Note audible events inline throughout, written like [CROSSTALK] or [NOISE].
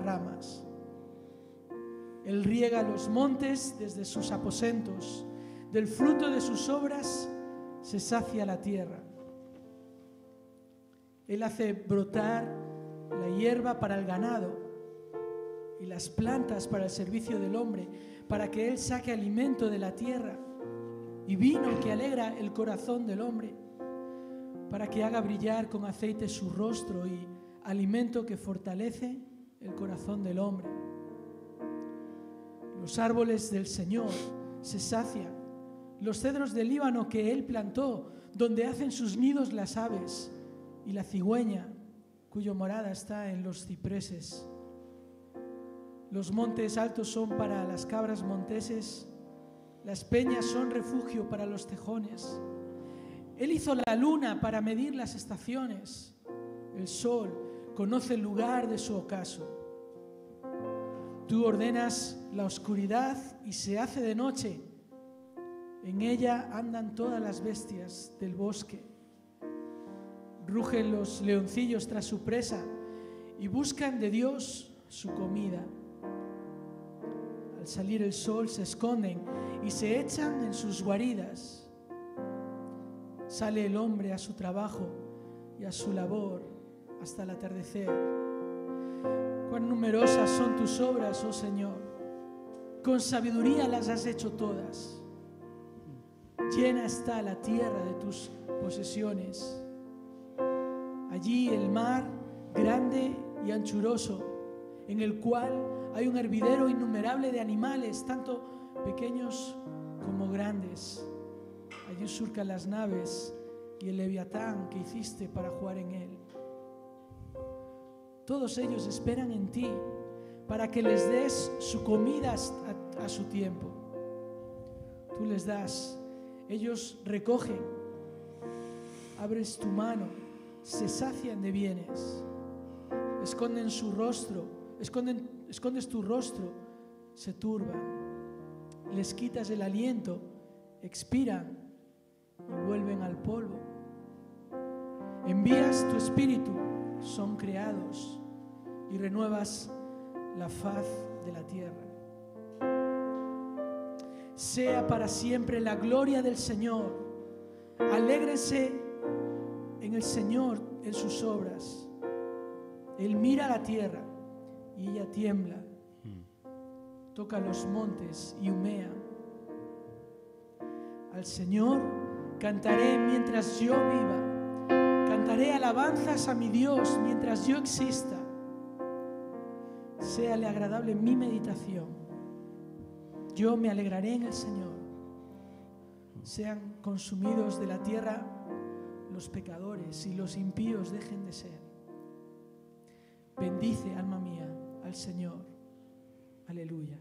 ramas. Él riega los montes desde sus aposentos. Del fruto de sus obras se sacia la tierra. Él hace brotar la hierba para el ganado y las plantas para el servicio del hombre, para que Él saque alimento de la tierra y vino que alegra el corazón del hombre, para que haga brillar con aceite su rostro y alimento que fortalece el corazón del hombre. Los árboles del Señor se sacian, los cedros del Líbano que Él plantó, donde hacen sus nidos las aves, y la cigüeña, cuya morada está en los cipreses. Los montes altos son para las cabras monteses, las peñas son refugio para los tejones. Él hizo la luna para medir las estaciones, el sol conoce el lugar de su ocaso. Tú ordenas la oscuridad y se hace de noche. En ella andan todas las bestias del bosque. Rugen los leoncillos tras su presa y buscan de Dios su comida. Al salir el sol se esconden y se echan en sus guaridas. Sale el hombre a su trabajo y a su labor hasta el atardecer. Cuán numerosas son tus obras, oh Señor. Con sabiduría las has hecho todas. Llena está la tierra de tus posesiones. Allí el mar grande y anchuroso, en el cual hay un hervidero innumerable de animales, tanto pequeños como grandes. Allí surcan las naves y el leviatán que hiciste para jugar en él. Todos ellos esperan en ti para que les des su comida a, su tiempo. Tú les das, ellos recogen, abres tu mano, se sacian de bienes, esconden su rostro, escondes tu rostro, se turban, les quitas el aliento, expiran y vuelven al polvo. Envías tu espíritu son creados y renuevas la faz de la tierra. Sea para siempre la gloria del Señor. Alégrese en el Señor, en sus obras. Él mira la tierra y ella tiembla. Toca los montes y humea. Al Señor cantaré mientras yo viva cantaré alabanzas a mi Dios mientras yo exista. Séale agradable mi meditación. Yo me alegraré en el Señor. Sean consumidos de la tierra los pecadores y los impíos dejen de ser. Bendice, alma mía, al Señor. Aleluya.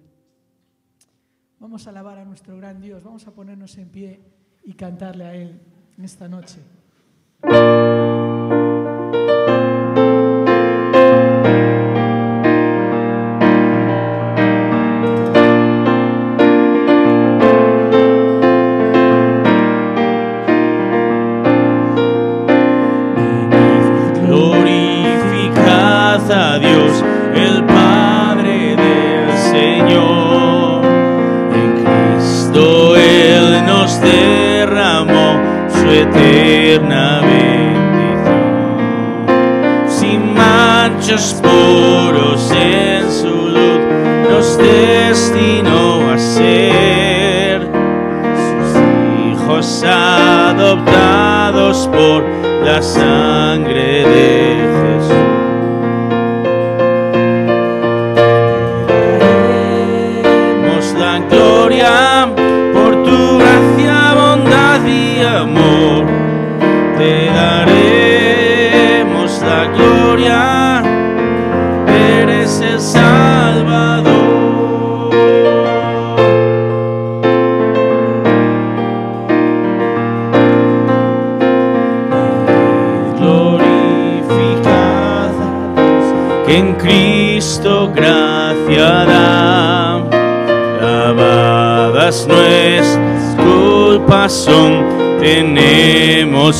Vamos a alabar a nuestro gran Dios, vamos a ponernos en pie y cantarle a Él en esta noche.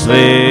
sleep.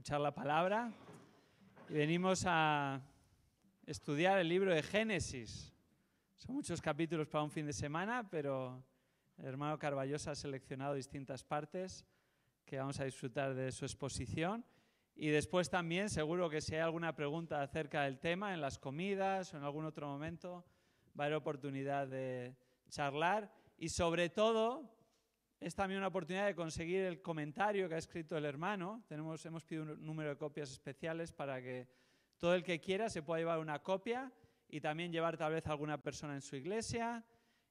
escuchar la palabra y venimos a estudiar el libro de Génesis. Son muchos capítulos para un fin de semana, pero el hermano Carballosa ha seleccionado distintas partes que vamos a disfrutar de su exposición. Y después también, seguro que si hay alguna pregunta acerca del tema, en las comidas o en algún otro momento, va a haber oportunidad de charlar. Y sobre todo, es también una oportunidad de conseguir el comentario que ha escrito el hermano. Tenemos, hemos pedido un número de copias especiales para que todo el que quiera se pueda llevar una copia y también llevar tal vez a alguna persona en su iglesia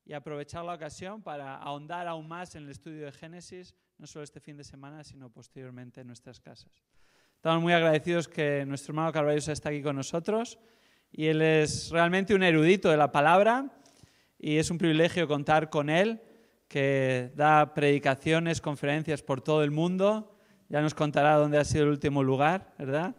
y aprovechar la ocasión para ahondar aún más en el estudio de Génesis, no solo este fin de semana, sino posteriormente en nuestras casas. Estamos muy agradecidos que nuestro hermano Carvalho está aquí con nosotros y él es realmente un erudito de la palabra y es un privilegio contar con él que da predicaciones, conferencias por todo el mundo. Ya nos contará dónde ha sido el último lugar, ¿verdad?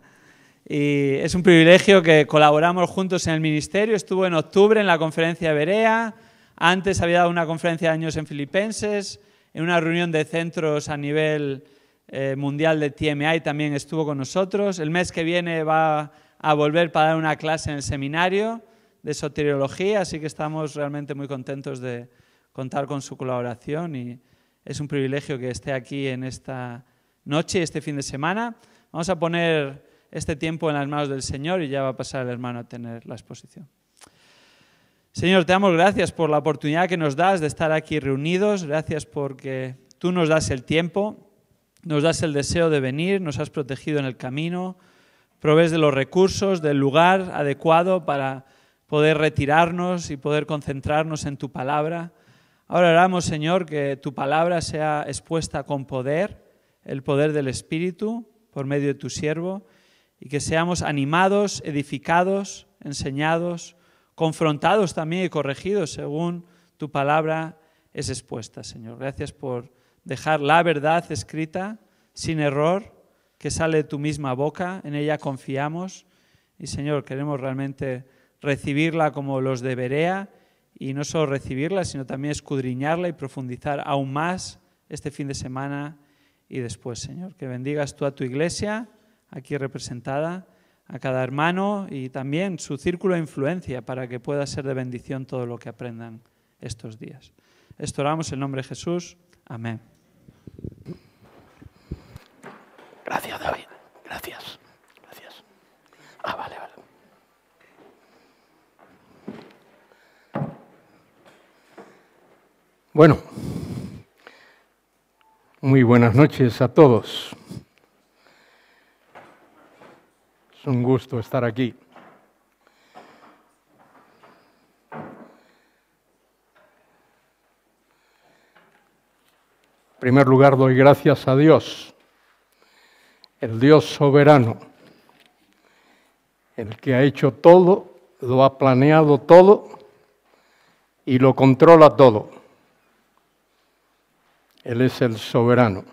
Y es un privilegio que colaboramos juntos en el ministerio. Estuvo en octubre en la conferencia de Berea. Antes había dado una conferencia de años en Filipenses. En una reunión de centros a nivel eh, mundial de TMI también estuvo con nosotros. El mes que viene va a volver para dar una clase en el seminario de soteriología, así que estamos realmente muy contentos de, contar con su colaboración y es un privilegio que esté aquí en esta noche, este fin de semana. Vamos a poner este tiempo en las manos del Señor y ya va a pasar el hermano a tener la exposición. Señor, te damos gracias por la oportunidad que nos das de estar aquí reunidos, gracias porque tú nos das el tiempo, nos das el deseo de venir, nos has protegido en el camino, provees de los recursos, del lugar adecuado para poder retirarnos y poder concentrarnos en tu palabra. Ahora oramos, Señor, que tu palabra sea expuesta con poder, el poder del Espíritu, por medio de tu siervo, y que seamos animados, edificados, enseñados, confrontados también y corregidos según tu palabra es expuesta, Señor. Gracias por dejar la verdad escrita, sin error, que sale de tu misma boca, en ella confiamos. Y Señor, queremos realmente recibirla como los de Berea y no solo recibirla, sino también escudriñarla y profundizar aún más este fin de semana y después, Señor. Que bendigas tú a tu iglesia, aquí representada, a cada hermano y también su círculo de influencia para que pueda ser de bendición todo lo que aprendan estos días. Esto oramos en nombre de Jesús. Amén. Gracias, David. Gracias. Gracias. Ah, Bueno, muy buenas noches a todos. Es un gusto estar aquí. En primer lugar, doy gracias a Dios, el Dios soberano, el que ha hecho todo, lo ha planeado todo y lo controla todo. Él es el soberano.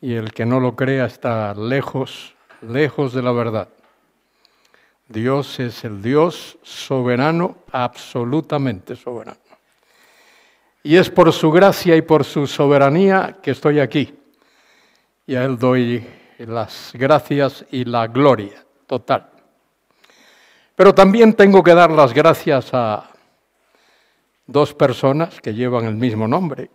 Y el que no lo crea está lejos, lejos de la verdad. Dios es el Dios soberano, absolutamente soberano. Y es por su gracia y por su soberanía que estoy aquí. Y a Él doy las gracias y la gloria total. Pero también tengo que dar las gracias a dos personas que llevan el mismo nombre.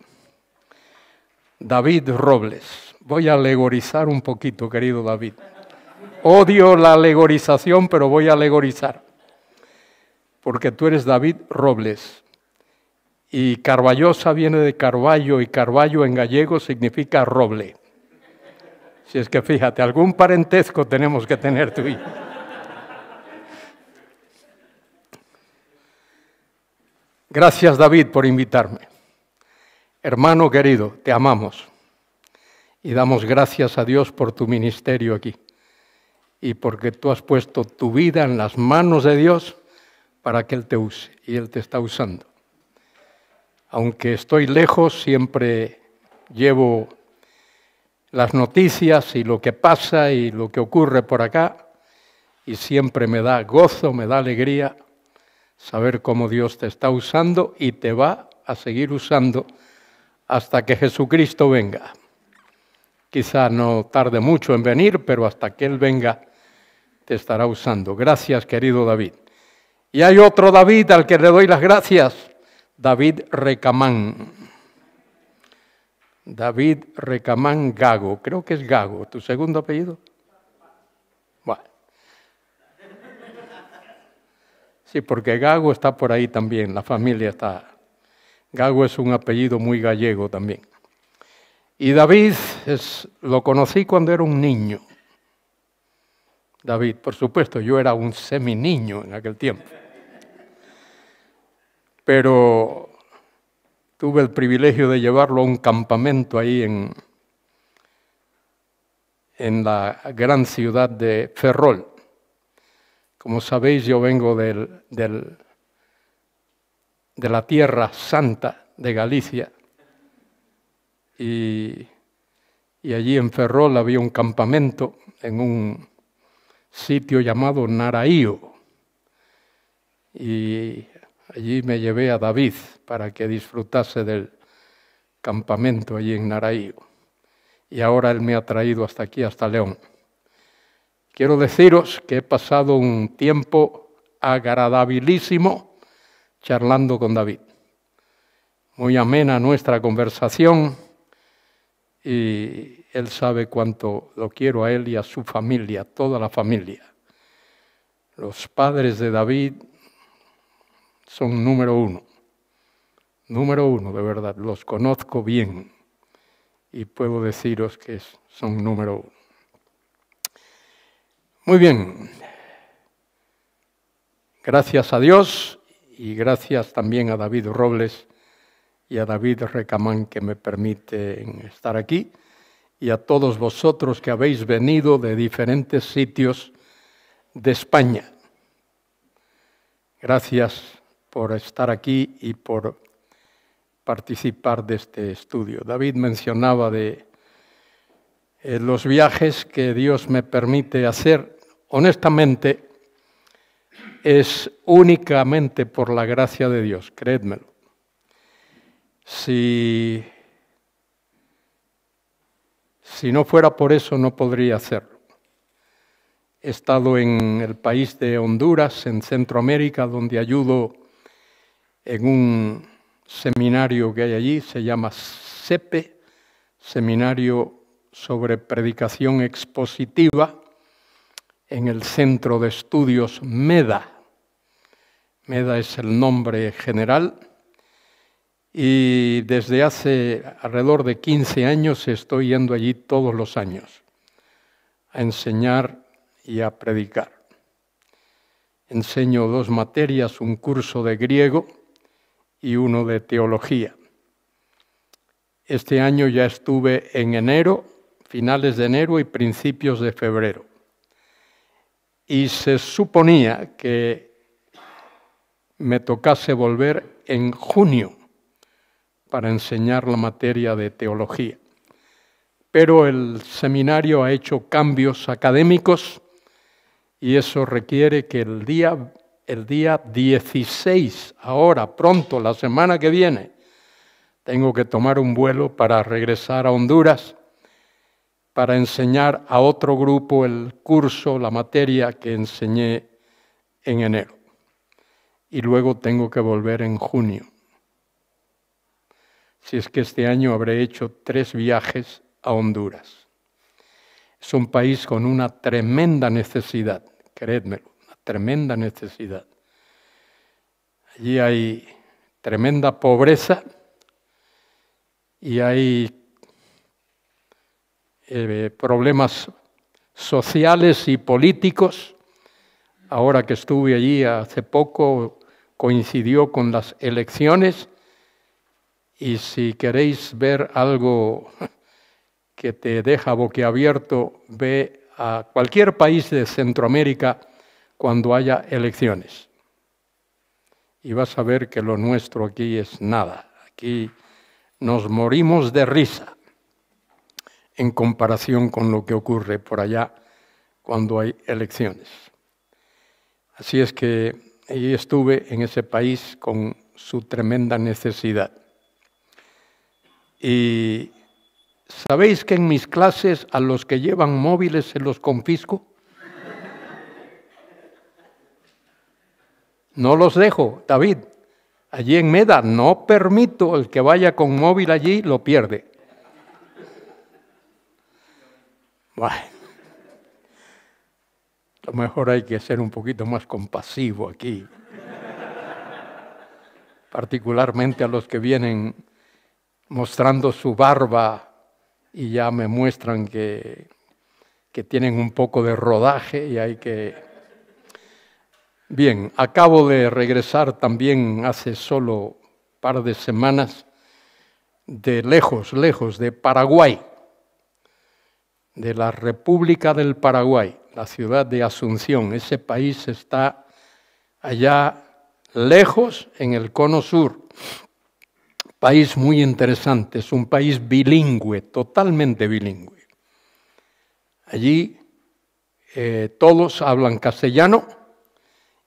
David Robles. Voy a alegorizar un poquito, querido David. Odio la alegorización, pero voy a alegorizar. Porque tú eres David Robles. Y Carballosa viene de Carballo y Carballo en gallego significa roble. Si es que fíjate, algún parentesco tenemos que tener tú y Gracias David por invitarme. Hermano querido, te amamos y damos gracias a Dios por tu ministerio aquí y porque tú has puesto tu vida en las manos de Dios para que Él te use y Él te está usando. Aunque estoy lejos, siempre llevo las noticias y lo que pasa y lo que ocurre por acá y siempre me da gozo, me da alegría saber cómo Dios te está usando y te va a seguir usando hasta que Jesucristo venga. Quizá no tarde mucho en venir, pero hasta que Él venga te estará usando. Gracias, querido David. Y hay otro David al que le doy las gracias, David Recamán. David Recamán Gago, creo que es Gago, tu segundo apellido. Sí, porque Gago está por ahí también, la familia está. Gago es un apellido muy gallego también. Y David es, lo conocí cuando era un niño. David, por supuesto, yo era un semi-niño en aquel tiempo. Pero tuve el privilegio de llevarlo a un campamento ahí en, en la gran ciudad de Ferrol. Como sabéis, yo vengo de la Tierra Santa de Galicia y, y allí en Ferrol había un campamento en un sitio llamado Naraío y allí me llevé a David para que disfrutase del campamento allí en Naraío y ahora él me ha traído hasta aquí, hasta León. Quiero deciros que he pasado un tiempo agradabilísimo charlando con David. Muy amena nuestra conversación y él sabe cuánto lo quiero a él y a su familia, toda la familia. Los padres de David son número uno, número uno de verdad, los conozco bien y puedo deciros que son número uno. Muy bien. Gracias a Dios y gracias también a David Robles y a David Recamán que me permiten estar aquí y a todos vosotros que habéis venido de diferentes sitios de España. Gracias por estar aquí y por participar de este estudio. David mencionaba de eh, los viajes que Dios me permite hacer, honestamente, es únicamente por la gracia de Dios, créedmelo. Si, si no fuera por eso, no podría hacerlo. He estado en el país de Honduras, en Centroamérica, donde ayudo en un seminario que hay allí, se llama CEPE, Seminario sobre predicación expositiva en el Centro de Estudios MEDA. MEDA es el nombre general y desde hace alrededor de 15 años estoy yendo allí todos los años a enseñar y a predicar. Enseño dos materias, un curso de griego y uno de teología. Este año ya estuve en enero finales de enero y principios de febrero. Y se suponía que me tocase volver en junio para enseñar la materia de teología. Pero el seminario ha hecho cambios académicos y eso requiere que el día, el día 16, ahora, pronto, la semana que viene, tengo que tomar un vuelo para regresar a Honduras para enseñar a otro grupo el curso, la materia que enseñé en enero. Y luego tengo que volver en junio. Si es que este año habré hecho tres viajes a Honduras. Es un país con una tremenda necesidad, creedmelo, una tremenda necesidad. Allí hay tremenda pobreza y hay eh, problemas sociales y políticos. Ahora que estuve allí hace poco, coincidió con las elecciones. Y si queréis ver algo que te deja boquiabierto, ve a cualquier país de Centroamérica cuando haya elecciones. Y vas a ver que lo nuestro aquí es nada. Aquí nos morimos de risa en comparación con lo que ocurre por allá cuando hay elecciones. Así es que allí estuve en ese país con su tremenda necesidad. Y ¿sabéis que en mis clases a los que llevan móviles se los confisco? No los dejo, David. Allí en Meda no permito el que vaya con móvil allí lo pierde. Bueno, a lo mejor hay que ser un poquito más compasivo aquí, particularmente a los que vienen mostrando su barba y ya me muestran que, que tienen un poco de rodaje y hay que... Bien, acabo de regresar también hace solo un par de semanas de lejos, lejos, de Paraguay de la República del Paraguay, la ciudad de Asunción. Ese país está allá lejos en el cono sur. País muy interesante, es un país bilingüe, totalmente bilingüe. Allí eh, todos hablan castellano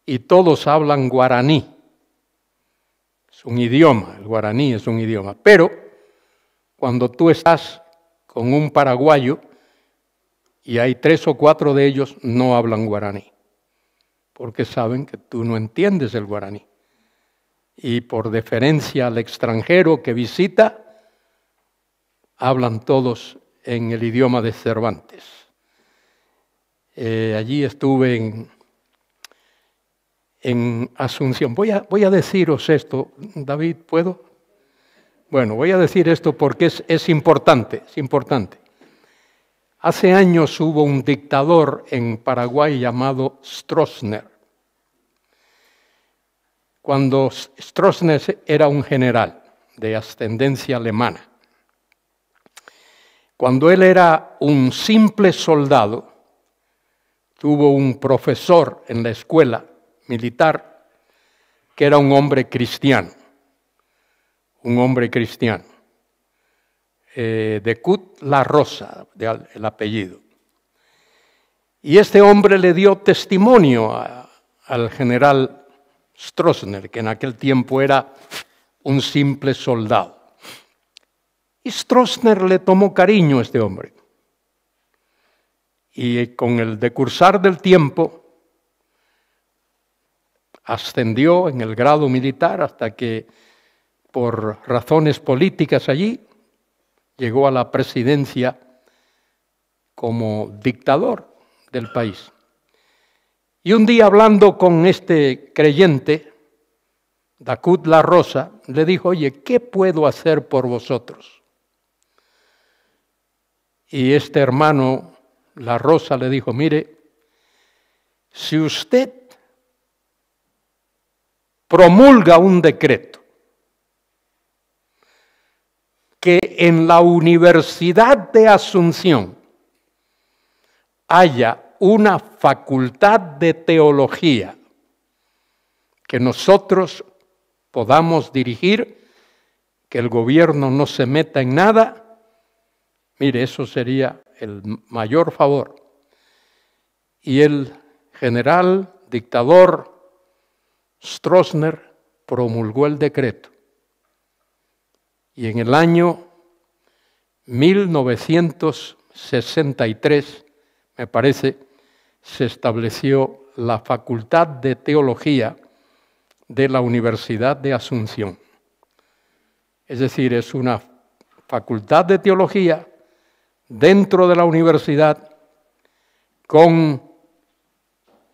y todos hablan guaraní. Es un idioma, el guaraní es un idioma. Pero cuando tú estás con un paraguayo, y hay tres o cuatro de ellos no hablan guaraní, porque saben que tú no entiendes el guaraní. Y por deferencia al extranjero que visita, hablan todos en el idioma de Cervantes. Eh, allí estuve en, Asunción. Voy a, voy a deciros esto, David, ¿puedo? Bueno, voy a decir esto porque es importante, es importante. Hace años hubo un dictador en Paraguay llamado Stroessner. Cuando Stroessner era un general de ascendencia alemana, cuando él era un simple soldado, tuvo un profesor en la escuela militar que era un hombre cristiano, un hombre cristiano. Eh, de Cut La Rosa, el apellido. Y este hombre le dio testimonio al general Stroessner, que en aquel tiempo era un simple soldado. Y Stroessner le tomó cariño a este hombre. Y con el decursar del tiempo, ascendió en el grado militar hasta que, por razones políticas allí, llegó a la presidencia como dictador del país. Y un día hablando con este creyente, Dacut La Rosa, le dijo, oye, ¿qué puedo hacer por vosotros? Y este hermano, La Rosa, le dijo, mire, si usted promulga un decreto, que en la Universidad de Asunción haya una facultad de teología que nosotros podamos dirigir, que el gobierno no se meta en nada, mire, eso sería el mayor favor. Y el general dictador Stroessner promulgó el decreto y en el año 1963, me parece, se estableció la Facultad de Teología de la Universidad de Asunción. Es decir, es una facultad de teología dentro de la universidad con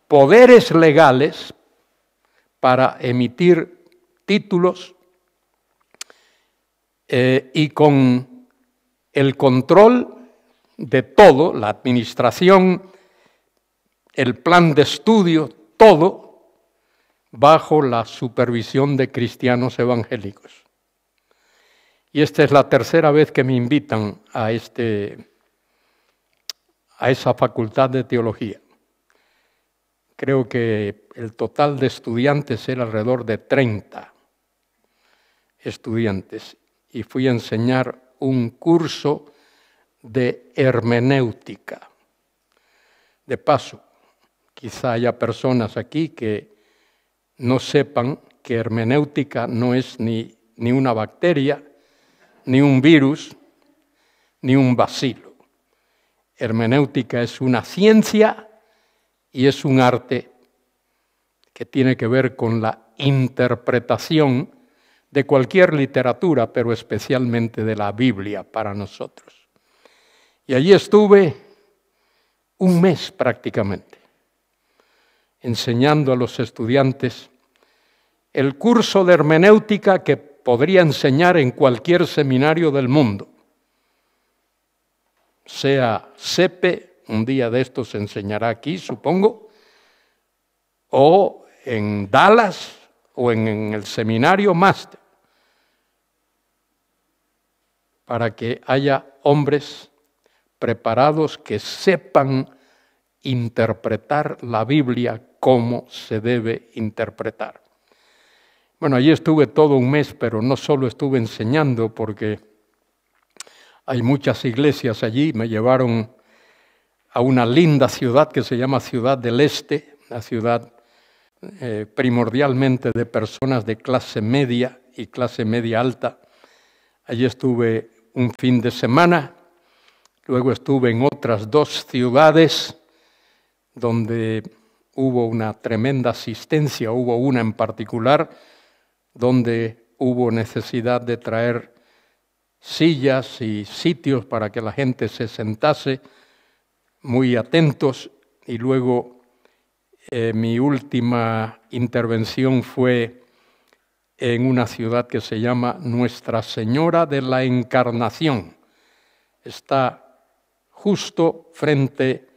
poderes legales para emitir títulos eh, y con el control de todo, la administración, el plan de estudio, todo bajo la supervisión de cristianos evangélicos. Y esta es la tercera vez que me invitan a, este, a esa facultad de teología. Creo que el total de estudiantes era alrededor de 30 estudiantes y fui a enseñar un curso de hermenéutica. De paso, quizá haya personas aquí que no sepan que hermenéutica no es ni, ni una bacteria, ni un virus, ni un vacilo. Hermenéutica es una ciencia y es un arte que tiene que ver con la interpretación de cualquier literatura, pero especialmente de la Biblia para nosotros. Y allí estuve un mes prácticamente, enseñando a los estudiantes el curso de hermenéutica que podría enseñar en cualquier seminario del mundo. Sea CEPE, un día de estos se enseñará aquí, supongo, o en Dallas o en, el seminario máster. para que haya hombres preparados que sepan interpretar la Biblia como se debe interpretar. Bueno, allí estuve todo un mes, pero no solo estuve enseñando porque hay muchas iglesias allí, me llevaron a una linda ciudad que se llama Ciudad del Este, una ciudad eh, primordialmente de personas de clase media y clase media alta. Allí estuve un fin de semana, luego estuve en otras dos ciudades donde hubo una tremenda asistencia, hubo una en particular donde hubo necesidad de traer sillas y sitios para que la gente se sentase, muy atentos, y luego eh, mi última intervención fue en una ciudad que se llama Nuestra Señora de la Encarnación. Está justo frente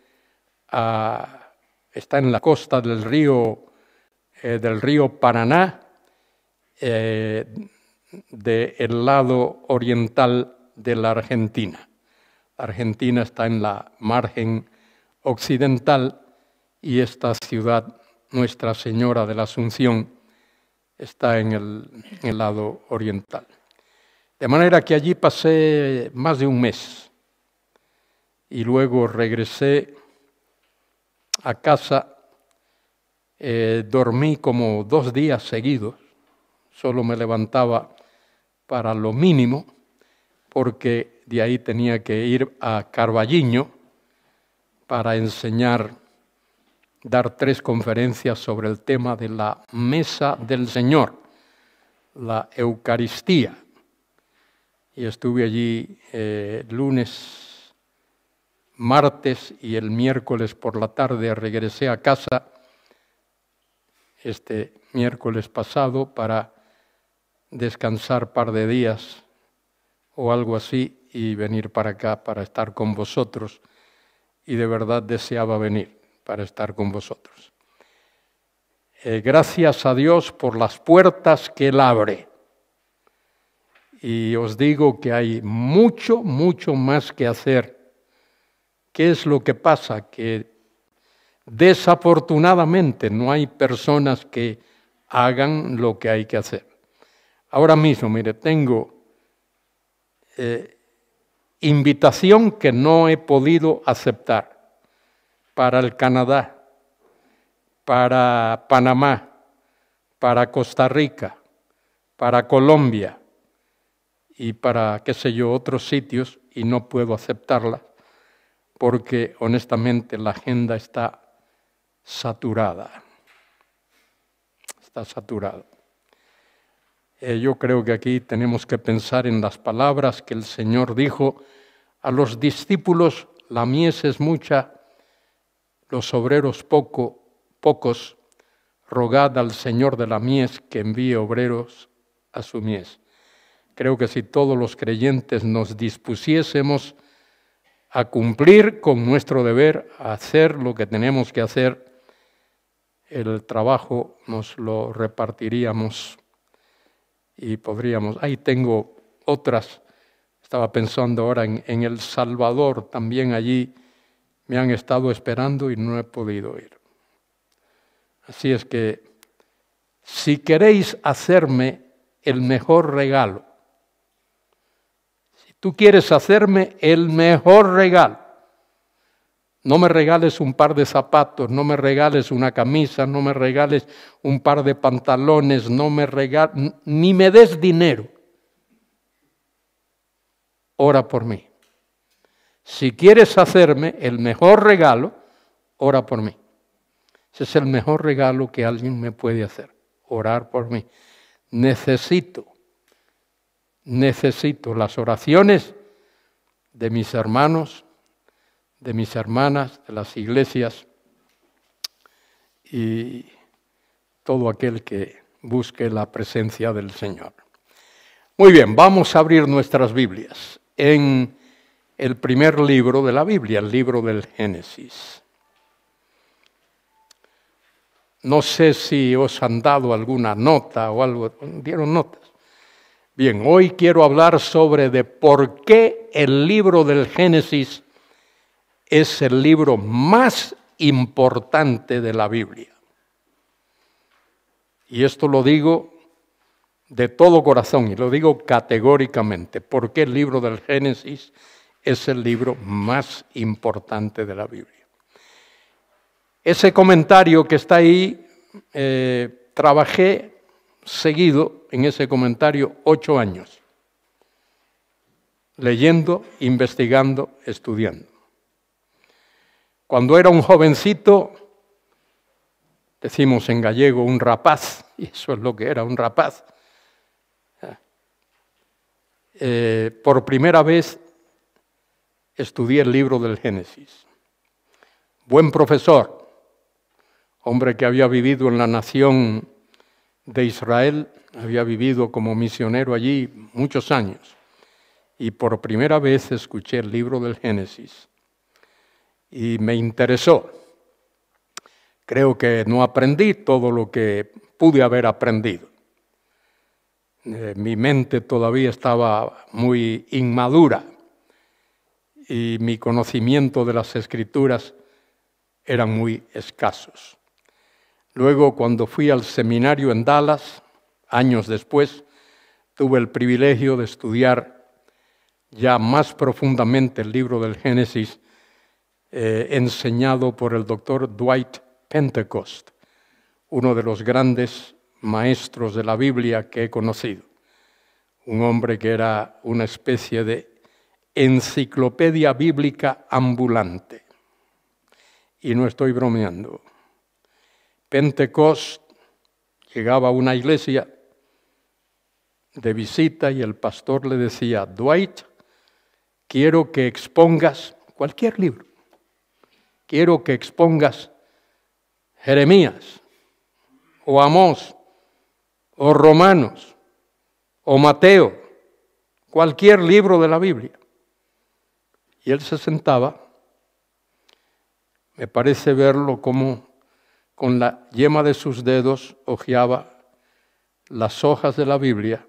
a, está en la costa del río, eh, del río Paraná, eh, del lado oriental de la Argentina. La Argentina está en la margen occidental y esta ciudad, Nuestra Señora de la Asunción, está en el, lado oriental. De manera que allí pasé más de un mes y luego regresé a casa, eh, dormí como dos días seguidos, solo me levantaba para lo mínimo, porque de ahí tenía que ir a Carballiño para enseñar dar tres conferencias sobre el tema de la mesa del Señor, la Eucaristía. Y estuve allí eh, lunes, martes y el miércoles por la tarde regresé a casa este miércoles pasado para descansar par de días o algo así y venir para acá para estar con vosotros y de verdad deseaba venir para estar con vosotros. Eh, gracias a Dios por las puertas que Él abre. Y os digo que hay mucho, mucho más que hacer. ¿Qué es lo que pasa? Que desafortunadamente no hay personas que hagan lo que hay que hacer. Ahora mismo, mire, tengo eh, invitación que no he podido aceptar para el Canadá, para Panamá, para Costa Rica, para Colombia y para, qué sé yo, otros sitios y no puedo aceptarla porque honestamente la agenda está saturada. Está saturada. Eh, yo creo que aquí tenemos que pensar en las palabras que el Señor dijo a los discípulos, la mies es mucha, los obreros poco, pocos, rogad al Señor de la mies que envíe obreros a su mies. Creo que si todos los creyentes nos dispusiésemos a cumplir con nuestro deber, a hacer lo que tenemos que hacer, el trabajo nos lo repartiríamos y podríamos. Ahí tengo otras, estaba pensando ahora en El Salvador, también allí me han estado esperando y no he podido ir. Así es que, si queréis hacerme el mejor regalo, si tú quieres hacerme el mejor regalo, no me regales un par de zapatos, no me regales una camisa, no me regales un par de pantalones, no me regales, ni me des dinero. Ora por mí si quieres hacerme el mejor regalo, ora por mí. Ese es el mejor regalo que alguien me puede hacer, orar por mí. Necesito, necesito las oraciones de mis hermanos, de mis hermanas, de las iglesias y todo aquel que busque la presencia del Señor. Muy bien, vamos a abrir nuestras Biblias en el primer libro de la Biblia, el libro del Génesis. No sé si os han dado alguna nota o algo, dieron notas. Bien, hoy quiero hablar sobre de por qué el libro del Génesis es el libro más importante de la Biblia. Y esto lo digo de todo corazón y lo digo categóricamente, porque el libro del Génesis es el libro más importante de la Biblia. Ese comentario que está ahí, eh, trabajé seguido en ese comentario ocho años, leyendo, investigando, estudiando. Cuando era un jovencito, decimos en gallego, un rapaz, [LAUGHS] y eso es lo que era, un rapaz, eh, por primera vez estudié el libro del Génesis. Buen profesor, hombre que había vivido en la nación de Israel, había vivido como misionero allí muchos años, y por primera vez escuché el libro del Génesis y me interesó. Creo que no aprendí todo lo que pude haber aprendido. Eh, mi mente todavía estaba muy inmadura y mi conocimiento de las escrituras eran muy escasos. Luego, cuando fui al seminario en Dallas, años después, tuve el privilegio de estudiar ya más profundamente el libro del Génesis eh, enseñado por el doctor Dwight Pentecost, uno de los grandes maestros de la Biblia que he conocido, un hombre que era una especie de enciclopedia bíblica ambulante. Y no estoy bromeando. Pentecost llegaba a una iglesia de visita y el pastor le decía, Dwight, quiero que expongas cualquier libro. Quiero que expongas Jeremías o Amós o Romanos o Mateo, cualquier libro de la Biblia. Y él se sentaba, me parece verlo como con la yema de sus dedos hojeaba las hojas de la Biblia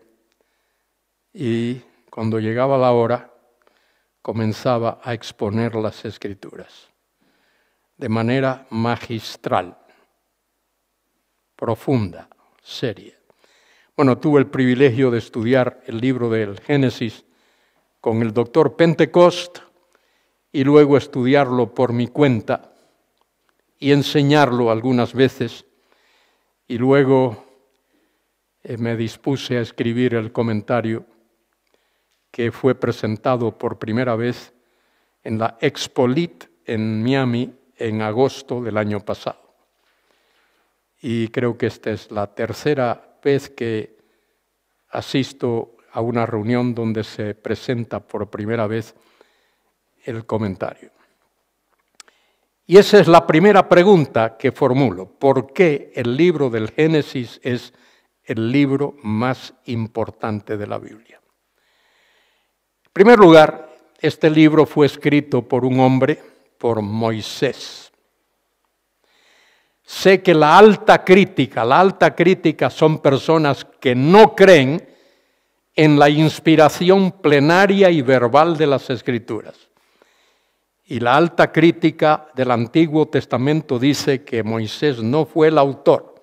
y cuando llegaba la hora comenzaba a exponer las escrituras de manera magistral, profunda, seria. Bueno, tuve el privilegio de estudiar el libro del Génesis con el doctor Pentecost y luego estudiarlo por mi cuenta y enseñarlo algunas veces y luego eh, me dispuse a escribir el comentario que fue presentado por primera vez en la Expolit en Miami en agosto del año pasado. Y creo que esta es la tercera vez que asisto a una reunión donde se presenta por primera vez el comentario. Y esa es la primera pregunta que formulo. ¿Por qué el libro del Génesis es el libro más importante de la Biblia? En primer lugar, este libro fue escrito por un hombre, por Moisés. Sé que la alta crítica, la alta crítica son personas que no creen en la inspiración plenaria y verbal de las escrituras. Y la alta crítica del Antiguo Testamento dice que Moisés no fue el autor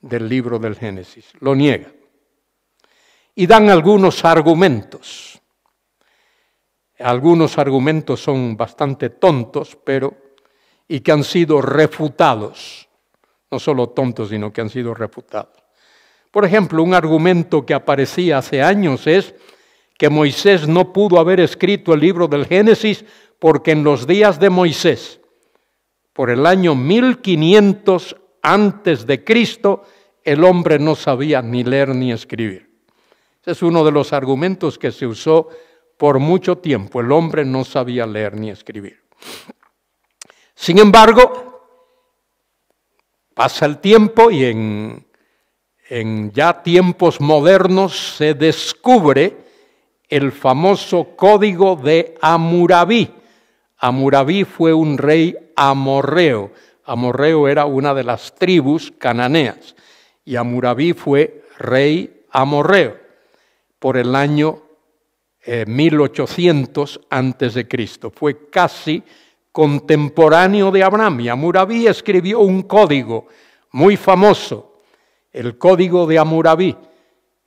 del libro del Génesis, lo niega. Y dan algunos argumentos. Algunos argumentos son bastante tontos, pero y que han sido refutados. No solo tontos, sino que han sido refutados. Por ejemplo, un argumento que aparecía hace años es que Moisés no pudo haber escrito el libro del Génesis porque en los días de Moisés, por el año 1500 antes de Cristo, el hombre no sabía ni leer ni escribir. Ese es uno de los argumentos que se usó por mucho tiempo. El hombre no sabía leer ni escribir. Sin embargo, pasa el tiempo y en, ya tiempos modernos se descubre el famoso código de Amuraví. Amurabí fue un rey amorreo. Amorreo era una de las tribus cananeas y Amurabí fue rey amorreo por el año 1800 eh, antes de Cristo. Fue casi contemporáneo de Abraham y Amurabí escribió un código muy famoso, el código de Amurabí.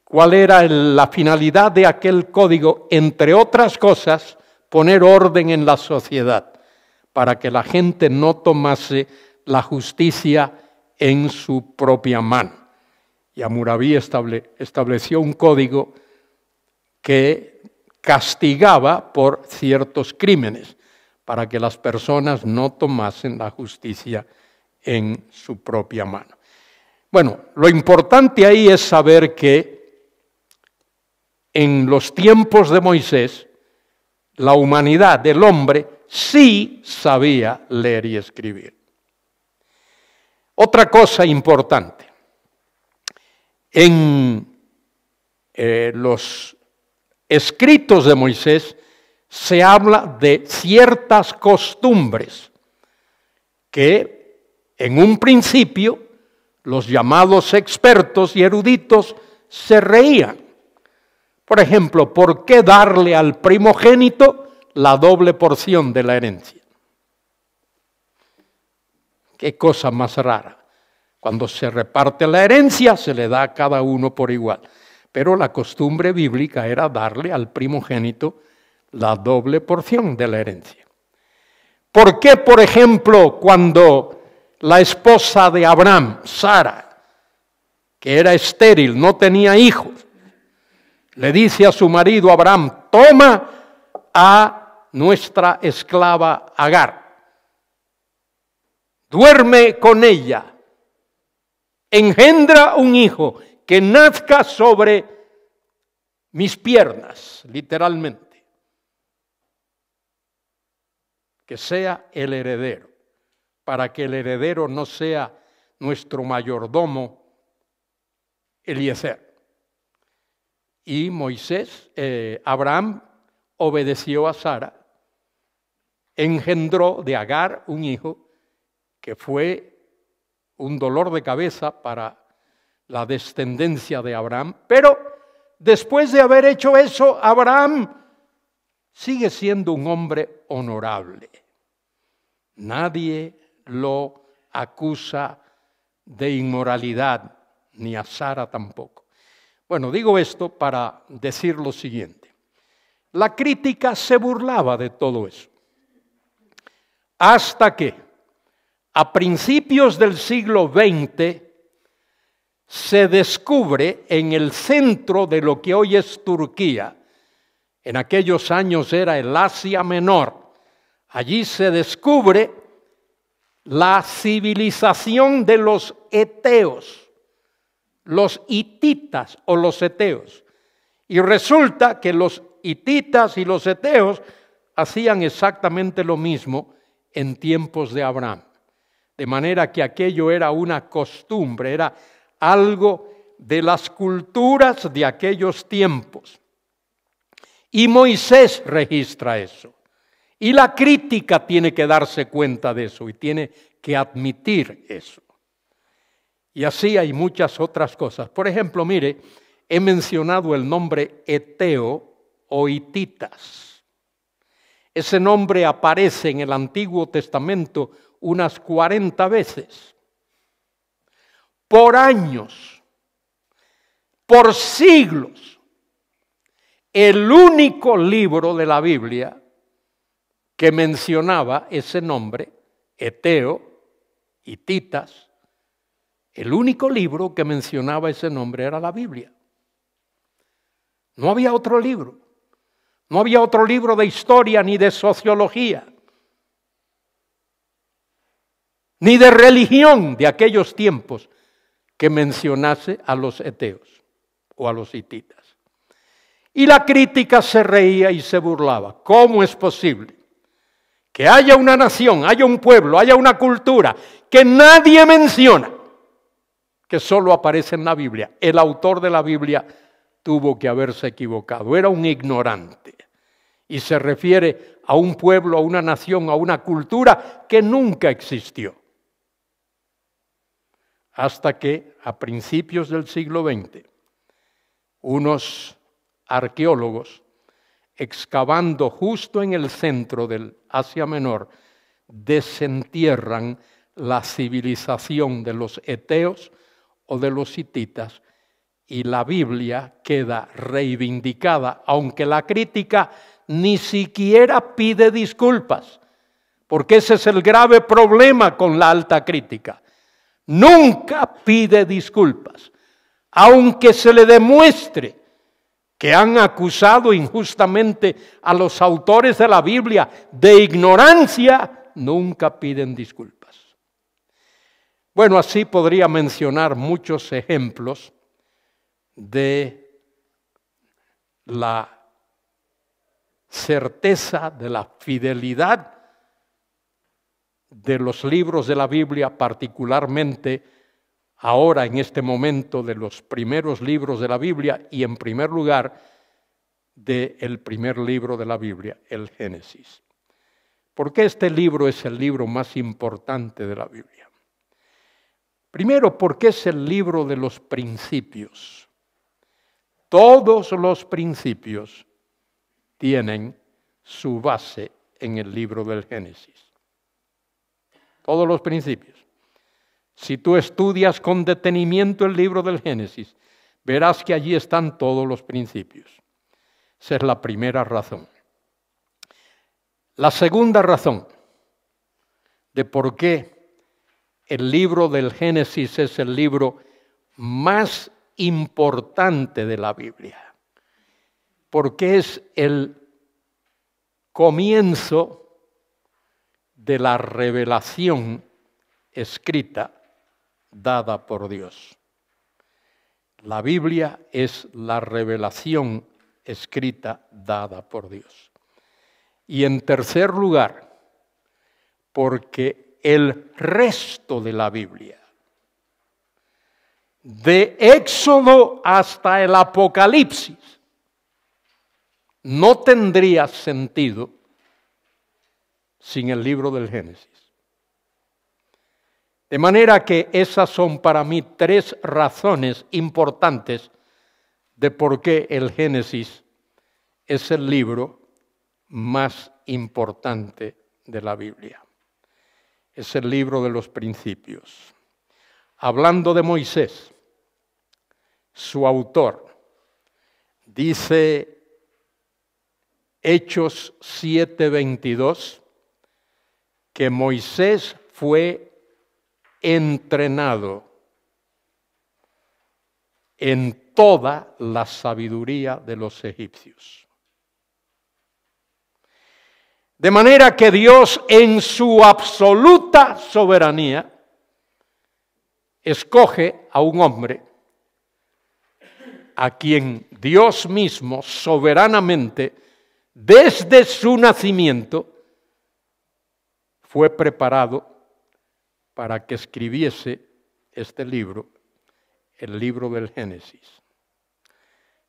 ¿Cuál era la finalidad de aquel código? Entre otras cosas, poner orden en la sociedad para que la gente no tomase la justicia en su propia mano. Y Amurabí estableció un código que castigaba por ciertos crímenes para que las personas no tomasen la justicia en su propia mano. Bueno, lo importante ahí es saber que en los tiempos de Moisés la humanidad del hombre sí sabía leer y escribir. Otra cosa importante, en eh, los escritos de Moisés se habla de ciertas costumbres que en un principio los llamados expertos y eruditos se reían por ejemplo, ¿por qué darle al primogénito la doble porción de la herencia? Qué cosa más rara. Cuando se reparte la herencia, se le da a cada uno por igual. Pero la costumbre bíblica era darle al primogénito la doble porción de la herencia. ¿Por qué, por ejemplo, cuando la esposa de Abraham, Sara, que era estéril, no tenía hijos, le dice a su marido Abraham, toma a nuestra esclava Agar, duerme con ella, engendra un hijo que nazca sobre mis piernas, literalmente, que sea el heredero, para que el heredero no sea nuestro mayordomo Eliezer y Moisés, eh, Abraham obedeció a Sara, engendró de Agar un hijo que fue un dolor de cabeza para la descendencia de Abraham, pero después de haber hecho eso, Abraham sigue siendo un hombre honorable. Nadie lo acusa de inmoralidad, ni a Sara tampoco. Bueno, digo esto para decir lo siguiente. La crítica se burlaba de todo eso. Hasta que a principios del siglo XX se descubre en el centro de lo que hoy es Turquía, en aquellos años era el Asia Menor, allí se descubre la civilización de los eteos los hititas o los eteos. Y resulta que los hititas y los eteos hacían exactamente lo mismo en tiempos de Abraham. De manera que aquello era una costumbre, era algo de las culturas de aquellos tiempos. Y Moisés registra eso. Y la crítica tiene que darse cuenta de eso y tiene que admitir eso. Y así hay muchas otras cosas. Por ejemplo, mire, he mencionado el nombre Eteo o Hititas. Ese nombre aparece en el Antiguo Testamento unas 40 veces. Por años, por siglos, el único libro de la Biblia que mencionaba ese nombre, Eteo, Hititas, el único libro que mencionaba ese nombre era la Biblia. No había otro libro. No había otro libro de historia ni de sociología, ni de religión de aquellos tiempos que mencionase a los eteos o a los hititas. Y la crítica se reía y se burlaba. ¿Cómo es posible que haya una nación, haya un pueblo, haya una cultura que nadie menciona? que solo aparece en la Biblia. El autor de la Biblia tuvo que haberse equivocado, era un ignorante. Y se refiere a un pueblo, a una nación, a una cultura que nunca existió. Hasta que a principios del siglo XX, unos arqueólogos, excavando justo en el centro del Asia Menor, desentierran la civilización de los eteos o de los hititas y la Biblia queda reivindicada, aunque la crítica ni siquiera pide disculpas, porque ese es el grave problema con la alta crítica. Nunca pide disculpas, aunque se le demuestre que han acusado injustamente a los autores de la Biblia de ignorancia, nunca piden disculpas. Bueno, así podría mencionar muchos ejemplos de la certeza de la fidelidad de los libros de la Biblia, particularmente ahora en este momento de los primeros libros de la Biblia y en primer lugar del primer libro de la Biblia, el Génesis. ¿Por qué este libro es el libro más importante de la Biblia? Primero, porque es el libro de los principios. Todos los principios tienen su base en el libro del Génesis. Todos los principios. Si tú estudias con detenimiento el libro del Génesis, verás que allí están todos los principios. Esa es la primera razón. La segunda razón de por qué el libro del Génesis es el libro más importante de la Biblia, porque es el comienzo de la revelación escrita dada por Dios. La Biblia es la revelación escrita dada por Dios. Y en tercer lugar, porque el resto de la Biblia. De Éxodo hasta el Apocalipsis, no tendría sentido sin el libro del Génesis. De manera que esas son para mí tres razones importantes de por qué el Génesis es el libro más importante de la Biblia es el libro de los principios. Hablando de Moisés, su autor dice Hechos 7:22 que Moisés fue entrenado en toda la sabiduría de los egipcios. De manera que Dios en su absoluta soberanía escoge a un hombre a quien Dios mismo soberanamente, desde su nacimiento, fue preparado para que escribiese este libro, el libro del Génesis.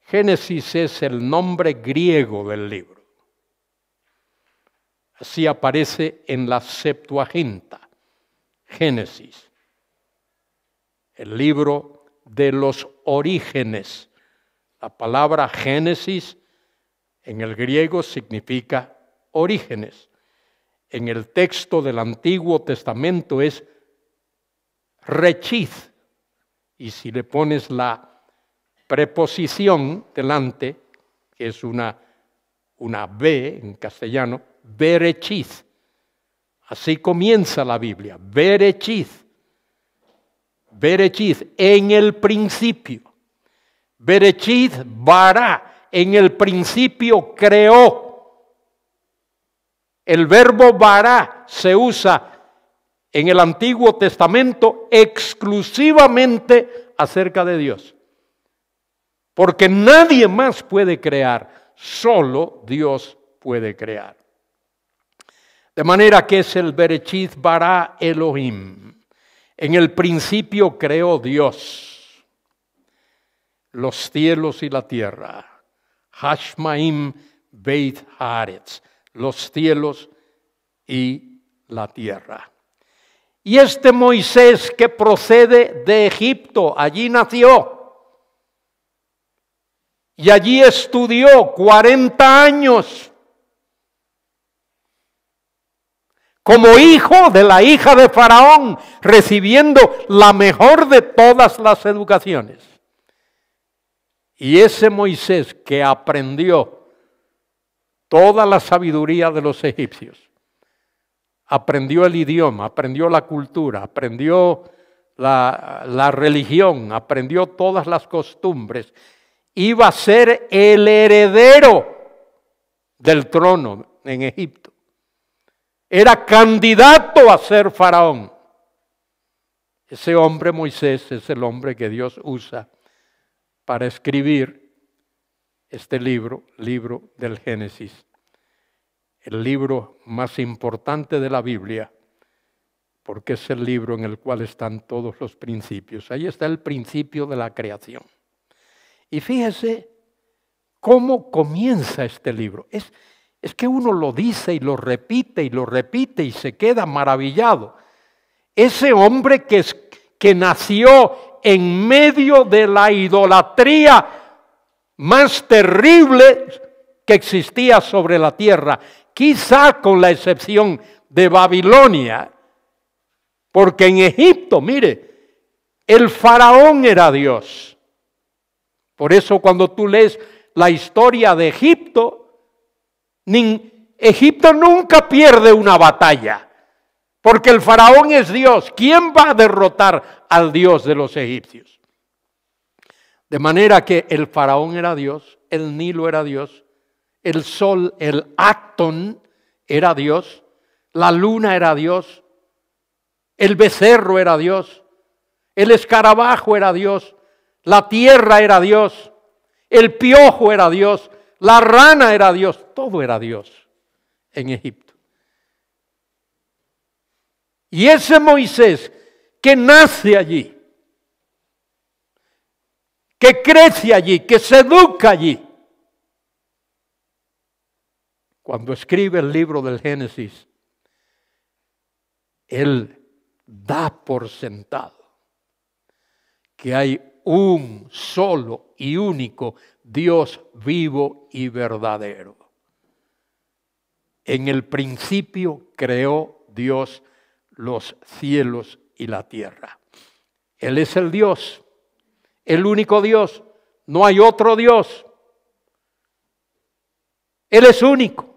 Génesis es el nombre griego del libro. Así aparece en la Septuaginta, Génesis, el libro de los orígenes. La palabra Génesis en el griego significa orígenes. En el texto del Antiguo Testamento es rechiz. Y si le pones la preposición delante, que es una, una B en castellano, Berechiz. Así comienza la Biblia, Berechiz. Berechiz, en el principio. Berechiz, bara, en el principio creó. El verbo bara se usa en el Antiguo Testamento exclusivamente acerca de Dios. Porque nadie más puede crear, solo Dios puede crear. De manera que es el Berechit bara Elohim. En el principio creó Dios los cielos y la tierra. Hashmaim Beit Haaretz, los cielos y la tierra. Y este Moisés que procede de Egipto, allí nació. Y allí estudió 40 años como hijo de la hija de Faraón, recibiendo la mejor de todas las educaciones. Y ese Moisés que aprendió toda la sabiduría de los egipcios, aprendió el idioma, aprendió la cultura, aprendió la, religión, aprendió todas las costumbres, iba a ser el heredero del trono en Egipto era candidato a ser faraón. Ese hombre Moisés es el hombre que Dios usa para escribir este libro, libro del Génesis, el libro más importante de la Biblia, porque es el libro en el cual están todos los principios. Ahí está el principio de la creación. Y fíjese cómo comienza este libro. Es, es que uno lo dice y lo repite y lo repite y se queda maravillado. Ese hombre que, que nació en medio de la idolatría más terrible que existía sobre la tierra, quizá con la excepción de Babilonia, porque en Egipto, mire, el faraón era Dios. Por eso cuando tú lees la historia de Egipto, ni, Egipto nunca pierde una batalla, porque el faraón es Dios. ¿Quién va a derrotar al Dios de los egipcios? De manera que el faraón era Dios, el Nilo era Dios, el sol, el Atón era Dios, la luna era Dios, el becerro era Dios, el escarabajo era Dios, la tierra era Dios, el piojo era Dios, la rana era Dios, todo era Dios en Egipto. Y ese Moisés que nace allí, que crece allí, que se educa allí, cuando escribe el libro del Génesis, él da por sentado que hay un solo y único Dios vivo y verdadero. En el principio creó Dios los cielos y la tierra. Él es el Dios, el único Dios, no hay otro Dios. Él es único.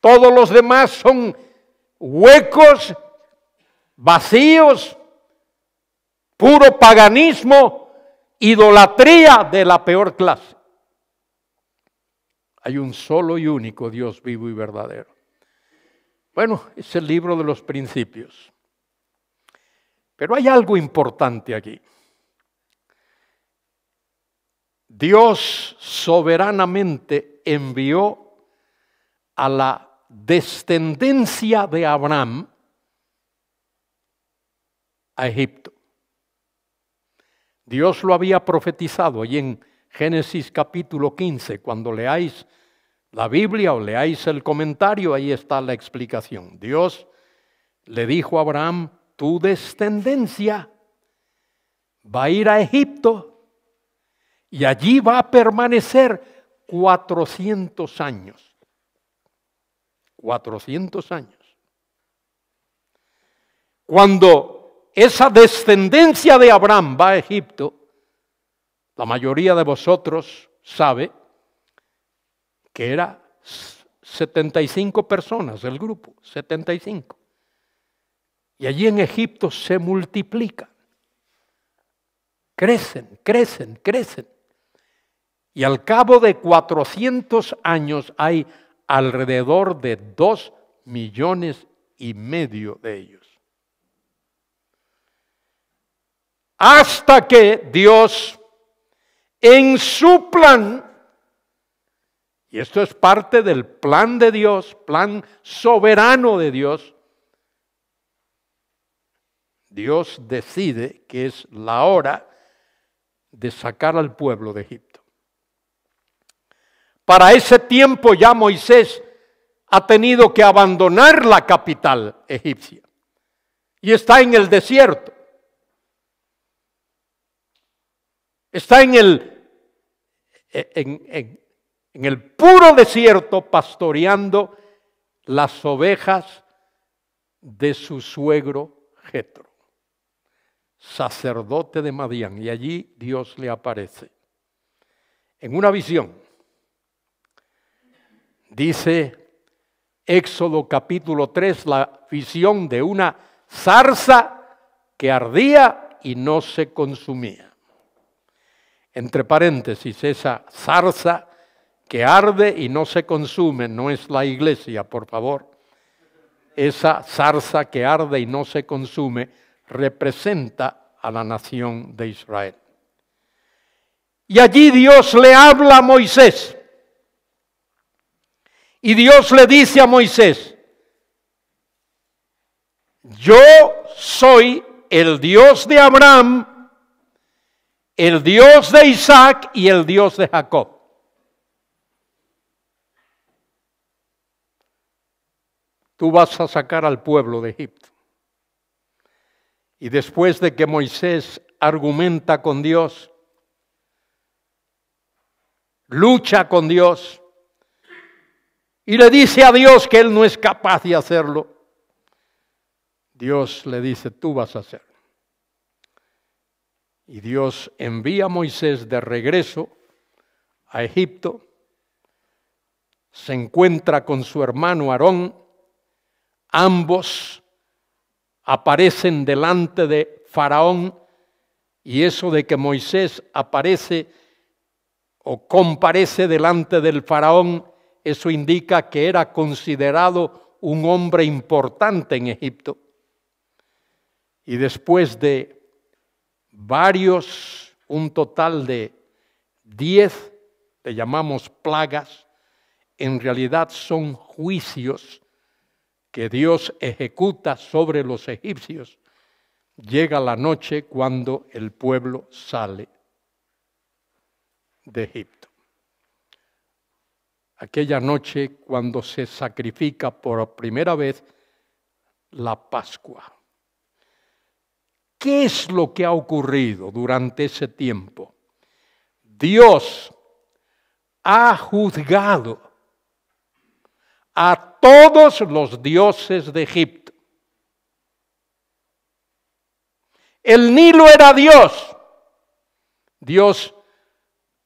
Todos los demás son huecos, vacíos, puro paganismo, idolatría de la peor clase. Hay un solo y único Dios vivo y verdadero. Bueno, es el libro de los principios. Pero hay algo importante aquí. Dios soberanamente envió a la descendencia de Abraham a Egipto. Dios lo había profetizado allí en Génesis capítulo 15. Cuando leáis la Biblia o leáis el comentario, ahí está la explicación. Dios le dijo a Abraham, tu descendencia va a ir a Egipto y allí va a permanecer 400 años. 400 años. Cuando esa descendencia de Abraham va a Egipto, la mayoría de vosotros sabe que era 75 personas el grupo, 75. Y allí en Egipto se multiplican, crecen, crecen, crecen. Y al cabo de 400 años hay alrededor de 2 millones y medio de ellos. Hasta que Dios en su plan, y esto es parte del plan de Dios, plan soberano de Dios, Dios decide que es la hora de sacar al pueblo de Egipto. Para ese tiempo ya Moisés ha tenido que abandonar la capital egipcia y está en el desierto. Está en el en, el puro desierto pastoreando las ovejas de su suegro Jetro, sacerdote de Madián, y allí Dios le aparece. En una visión, dice Éxodo capítulo 3, la visión de una zarza que ardía y no se consumía entre paréntesis, esa zarza que arde y no se consume, no es la iglesia, por favor, esa zarza que arde y no se consume representa a la nación de Israel. Y allí Dios le habla a Moisés. Y Dios le dice a Moisés, yo soy el Dios de Abraham, el Dios de Isaac y el Dios de Jacob. Tú vas a sacar al pueblo de Egipto. Y después de que Moisés argumenta con Dios, lucha con Dios, y le dice a Dios que él no es capaz de hacerlo, Dios le dice, tú vas a hacerlo. Y Dios envía a Moisés de regreso a Egipto, se encuentra con su hermano Aarón, ambos aparecen delante de Faraón y eso de que Moisés aparece o comparece delante del Faraón, eso indica que era considerado un hombre importante en Egipto. Y después de varios, un total de diez, le llamamos plagas, en realidad son juicios que Dios ejecuta sobre los egipcios. Llega la noche cuando el pueblo sale de Egipto. Aquella noche cuando se sacrifica por primera vez la Pascua. ¿Qué es lo que ha ocurrido durante ese tiempo? Dios ha juzgado a todos los dioses de Egipto. El Nilo era Dios. Dios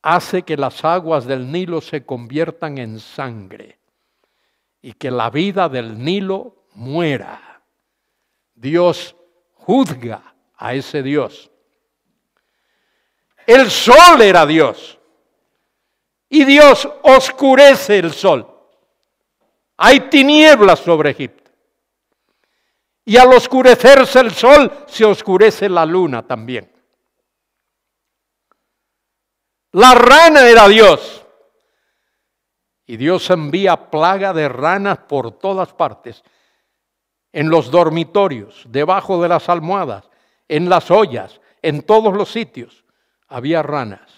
hace que las aguas del Nilo se conviertan en sangre y que la vida del Nilo muera. Dios juzga a ese Dios. El sol era Dios. Y Dios oscurece el sol. Hay tinieblas sobre Egipto. Y al oscurecerse el sol, se oscurece la luna también. La rana era Dios. Y Dios envía plaga de ranas por todas partes, en los dormitorios, debajo de las almohadas, en las ollas, en todos los sitios. Había ranas.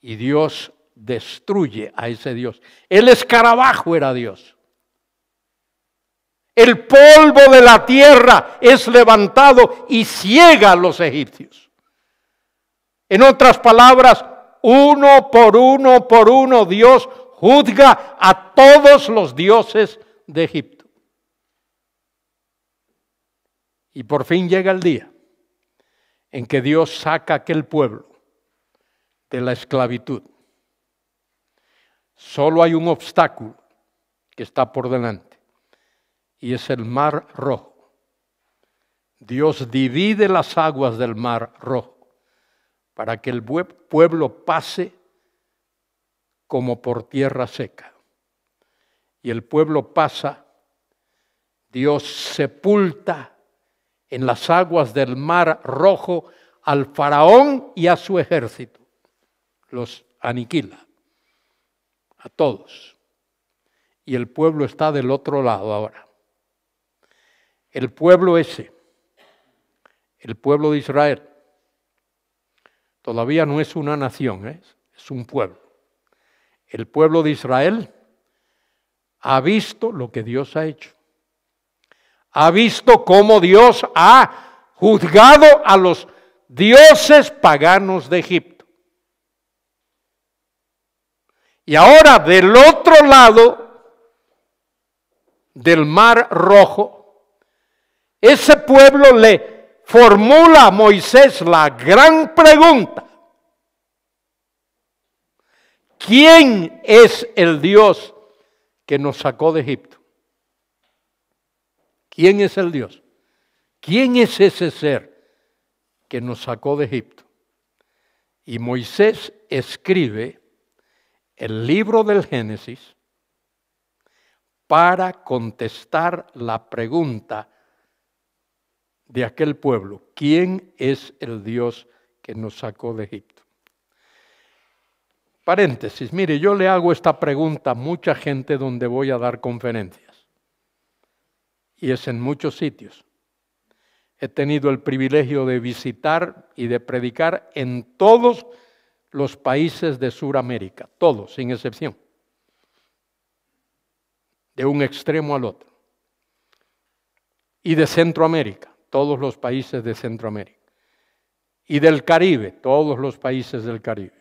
Y Dios destruye a ese Dios. El escarabajo era Dios. El polvo de la tierra es levantado y ciega a los egipcios. En otras palabras, uno por uno por uno Dios juzga a todos los dioses de Egipto. Y por fin llega el día en que Dios saca a aquel pueblo de la esclavitud. Solo hay un obstáculo que está por delante y es el mar rojo. Dios divide las aguas del mar rojo para que el pueblo pase como por tierra seca. Y el pueblo pasa, Dios sepulta en las aguas del mar rojo al faraón y a su ejército. Los aniquila a todos. Y el pueblo está del otro lado ahora. El pueblo ese, el pueblo de Israel, todavía no es una nación, ¿eh? es un pueblo. El pueblo de Israel ha visto lo que Dios ha hecho ha visto cómo Dios ha juzgado a los dioses paganos de Egipto. Y ahora del otro lado del mar rojo, ese pueblo le formula a Moisés la gran pregunta. ¿Quién es el Dios que nos sacó de Egipto? ¿Quién es el Dios? ¿Quién es ese ser que nos sacó de Egipto? Y Moisés escribe el libro del Génesis para contestar la pregunta de aquel pueblo, ¿quién es el Dios que nos sacó de Egipto? Paréntesis, mire, yo le hago esta pregunta a mucha gente donde voy a dar conferencias y es en muchos sitios. He tenido el privilegio de visitar y de predicar en todos los países de Sudamérica, todos, sin excepción, de un extremo al otro, y de Centroamérica, todos los países de Centroamérica, y del Caribe, todos los países del Caribe,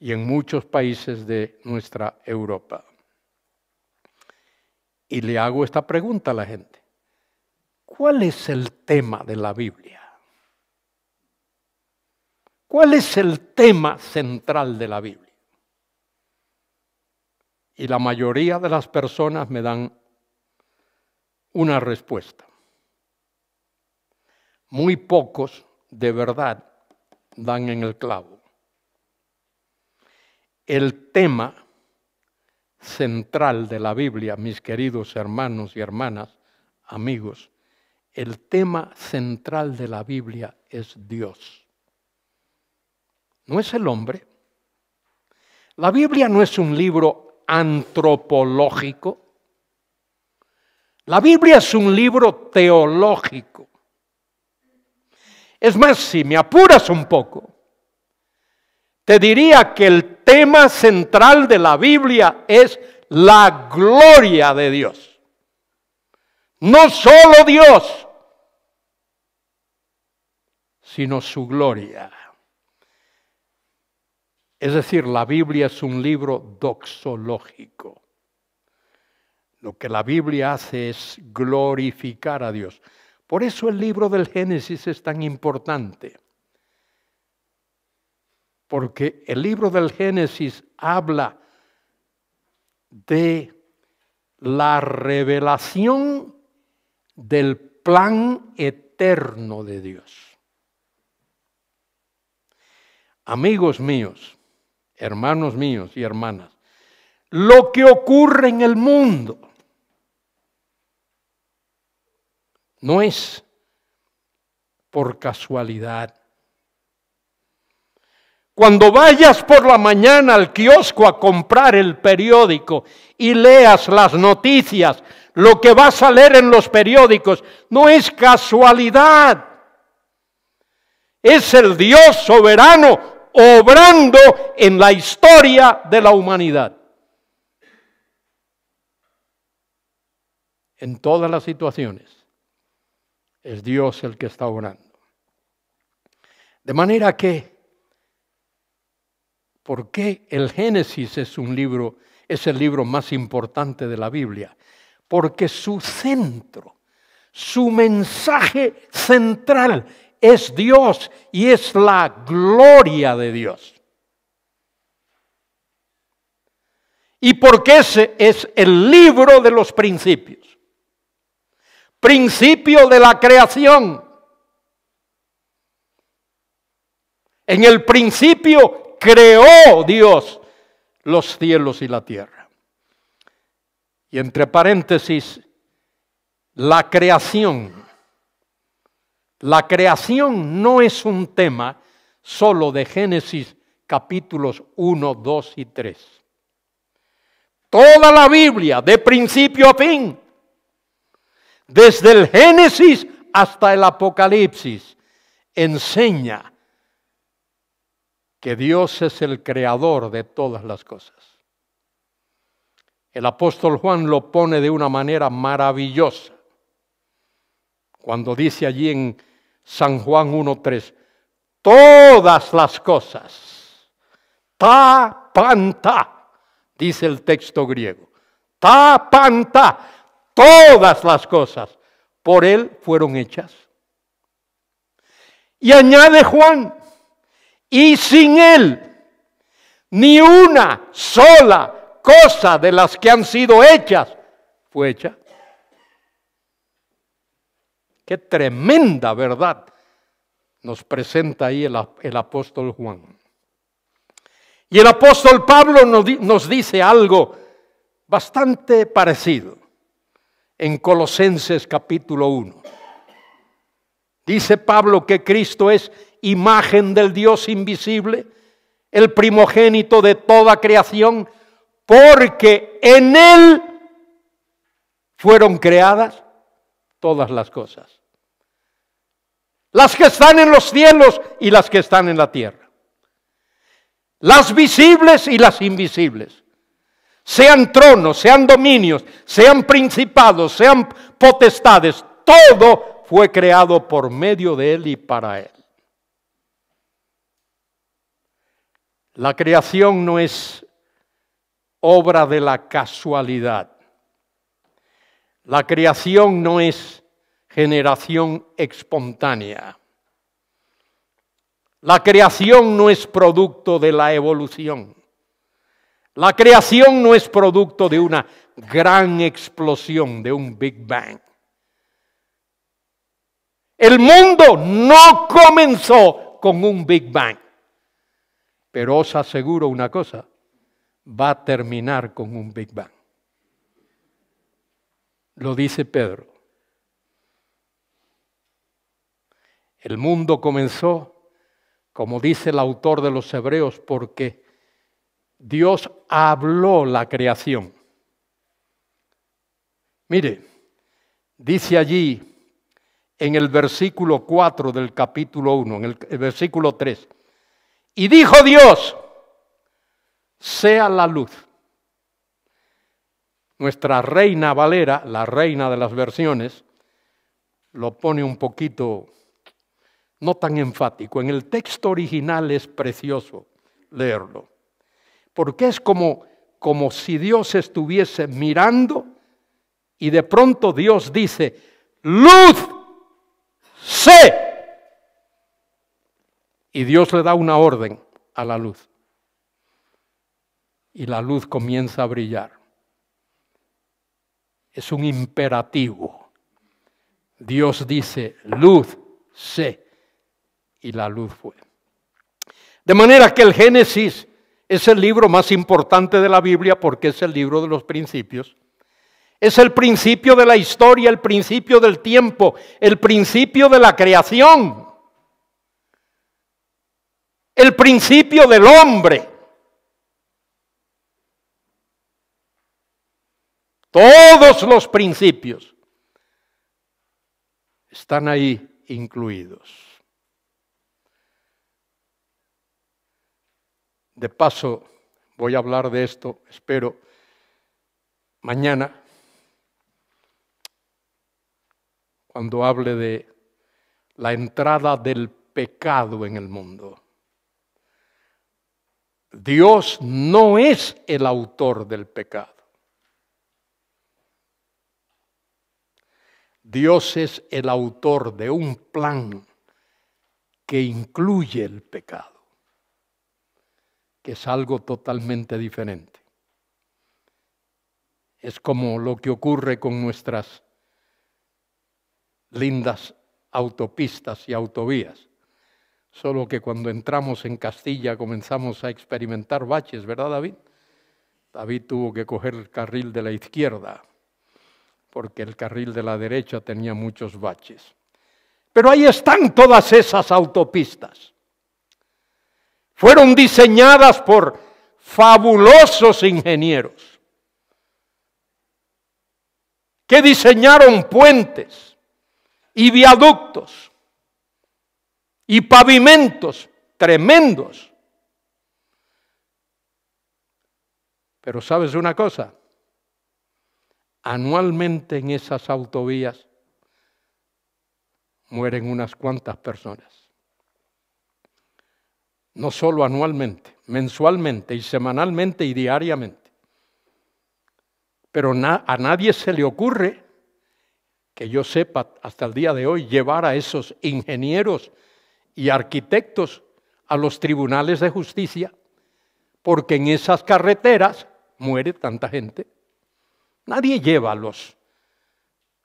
y en muchos países de nuestra Europa. Y le hago esta pregunta a la gente. ¿Cuál es el tema de la Biblia? ¿Cuál es el tema central de la Biblia? Y la mayoría de las personas me dan una respuesta. Muy pocos de verdad dan en el clavo. El tema central de la Biblia, mis queridos hermanos y hermanas, amigos, el tema central de la Biblia es Dios. No es el hombre. La Biblia no es un libro antropológico. La Biblia es un libro teológico. Es más, si me apuras un poco, te diría que el tema central de la Biblia es la gloria de Dios. No solo Dios, sino su gloria. Es decir, la Biblia es un libro doxológico. Lo que la Biblia hace es glorificar a Dios. Por eso el libro del Génesis es tan importante porque el libro del Génesis habla de la revelación del plan eterno de Dios. Amigos míos, hermanos míos y hermanas, lo que ocurre en el mundo no es por casualidad cuando vayas por la mañana al kiosco a comprar el periódico y leas las noticias, lo que vas a leer en los periódicos no es casualidad. Es el Dios soberano obrando en la historia de la humanidad. En todas las situaciones es Dios el que está obrando. De manera que por qué el Génesis es un libro, es el libro más importante de la Biblia. Porque su centro, su mensaje central es Dios y es la gloria de Dios. Y porque ese es el libro de los principios. Principio de la creación. En el principio creó Dios los cielos y la tierra. Y entre paréntesis, la creación. La creación no es un tema solo de Génesis capítulos 1, 2 y 3. Toda la Biblia, de principio a fin, desde el Génesis hasta el Apocalipsis, enseña que Dios es el creador de todas las cosas. El apóstol Juan lo pone de una manera maravillosa cuando dice allí en San Juan 1.3, todas las cosas, ta panta, dice el texto griego, ta panta, todas las cosas por él fueron hechas. Y añade Juan, y sin Él ni una sola cosa de las que han sido hechas fue hecha. Qué tremenda verdad nos presenta ahí el, apóstol Juan. Y el apóstol Pablo nos, nos dice algo bastante parecido en Colosenses capítulo 1. Dice Pablo que Cristo es imagen del Dios invisible, el primogénito de toda creación, porque en Él fueron creadas todas las cosas. Las que están en los cielos y las que están en la tierra. Las visibles y las invisibles. Sean tronos, sean dominios, sean principados, sean potestades. Todo fue creado por medio de Él y para Él. La creación no es obra de la casualidad. La creación no es generación espontánea. La creación no es producto de la evolución. La creación no es producto de una gran explosión, de un Big Bang. El mundo no comenzó con un Big Bang. Pero os aseguro una cosa, va a terminar con un Big Bang. Lo dice Pedro. El mundo comenzó, como dice el autor de los Hebreos, porque Dios habló la creación. Mire, dice allí en el versículo 4 del capítulo 1, en el, versículo 3, y dijo Dios, sea la luz. Nuestra reina Valera, la reina de las versiones, lo pone un poquito no tan enfático. En el texto original es precioso leerlo, porque es como, como si Dios estuviese mirando y de pronto Dios dice, luz, sé. Y Dios le da una orden a la luz. Y la luz comienza a brillar. Es un imperativo. Dios dice, luz, sé. Y la luz fue. De manera que el Génesis es el libro más importante de la Biblia porque es el libro de los principios. Es el principio de la historia, el principio del tiempo, el principio de la creación el principio del hombre. Todos los principios están ahí incluidos. De paso, voy a hablar de esto, espero, mañana, cuando hable de la entrada del pecado en el mundo. Dios no es el autor del pecado. Dios es el autor de un plan que incluye el pecado, que es algo totalmente diferente. Es como lo que ocurre con nuestras lindas autopistas y autovías. Solo que cuando entramos en Castilla comenzamos a experimentar baches, ¿verdad David? David tuvo que coger el carril de la izquierda, porque el carril de la derecha tenía muchos baches. Pero ahí están todas esas autopistas. Fueron diseñadas por fabulosos ingenieros que diseñaron puentes y viaductos y pavimentos tremendos. Pero sabes una cosa, anualmente en esas autovías mueren unas cuantas personas. No solo anualmente, mensualmente y semanalmente y diariamente. Pero a nadie se le ocurre, que yo sepa hasta el día de hoy, llevar a esos ingenieros y arquitectos a los tribunales de justicia, porque en esas carreteras muere tanta gente. Nadie lleva a los,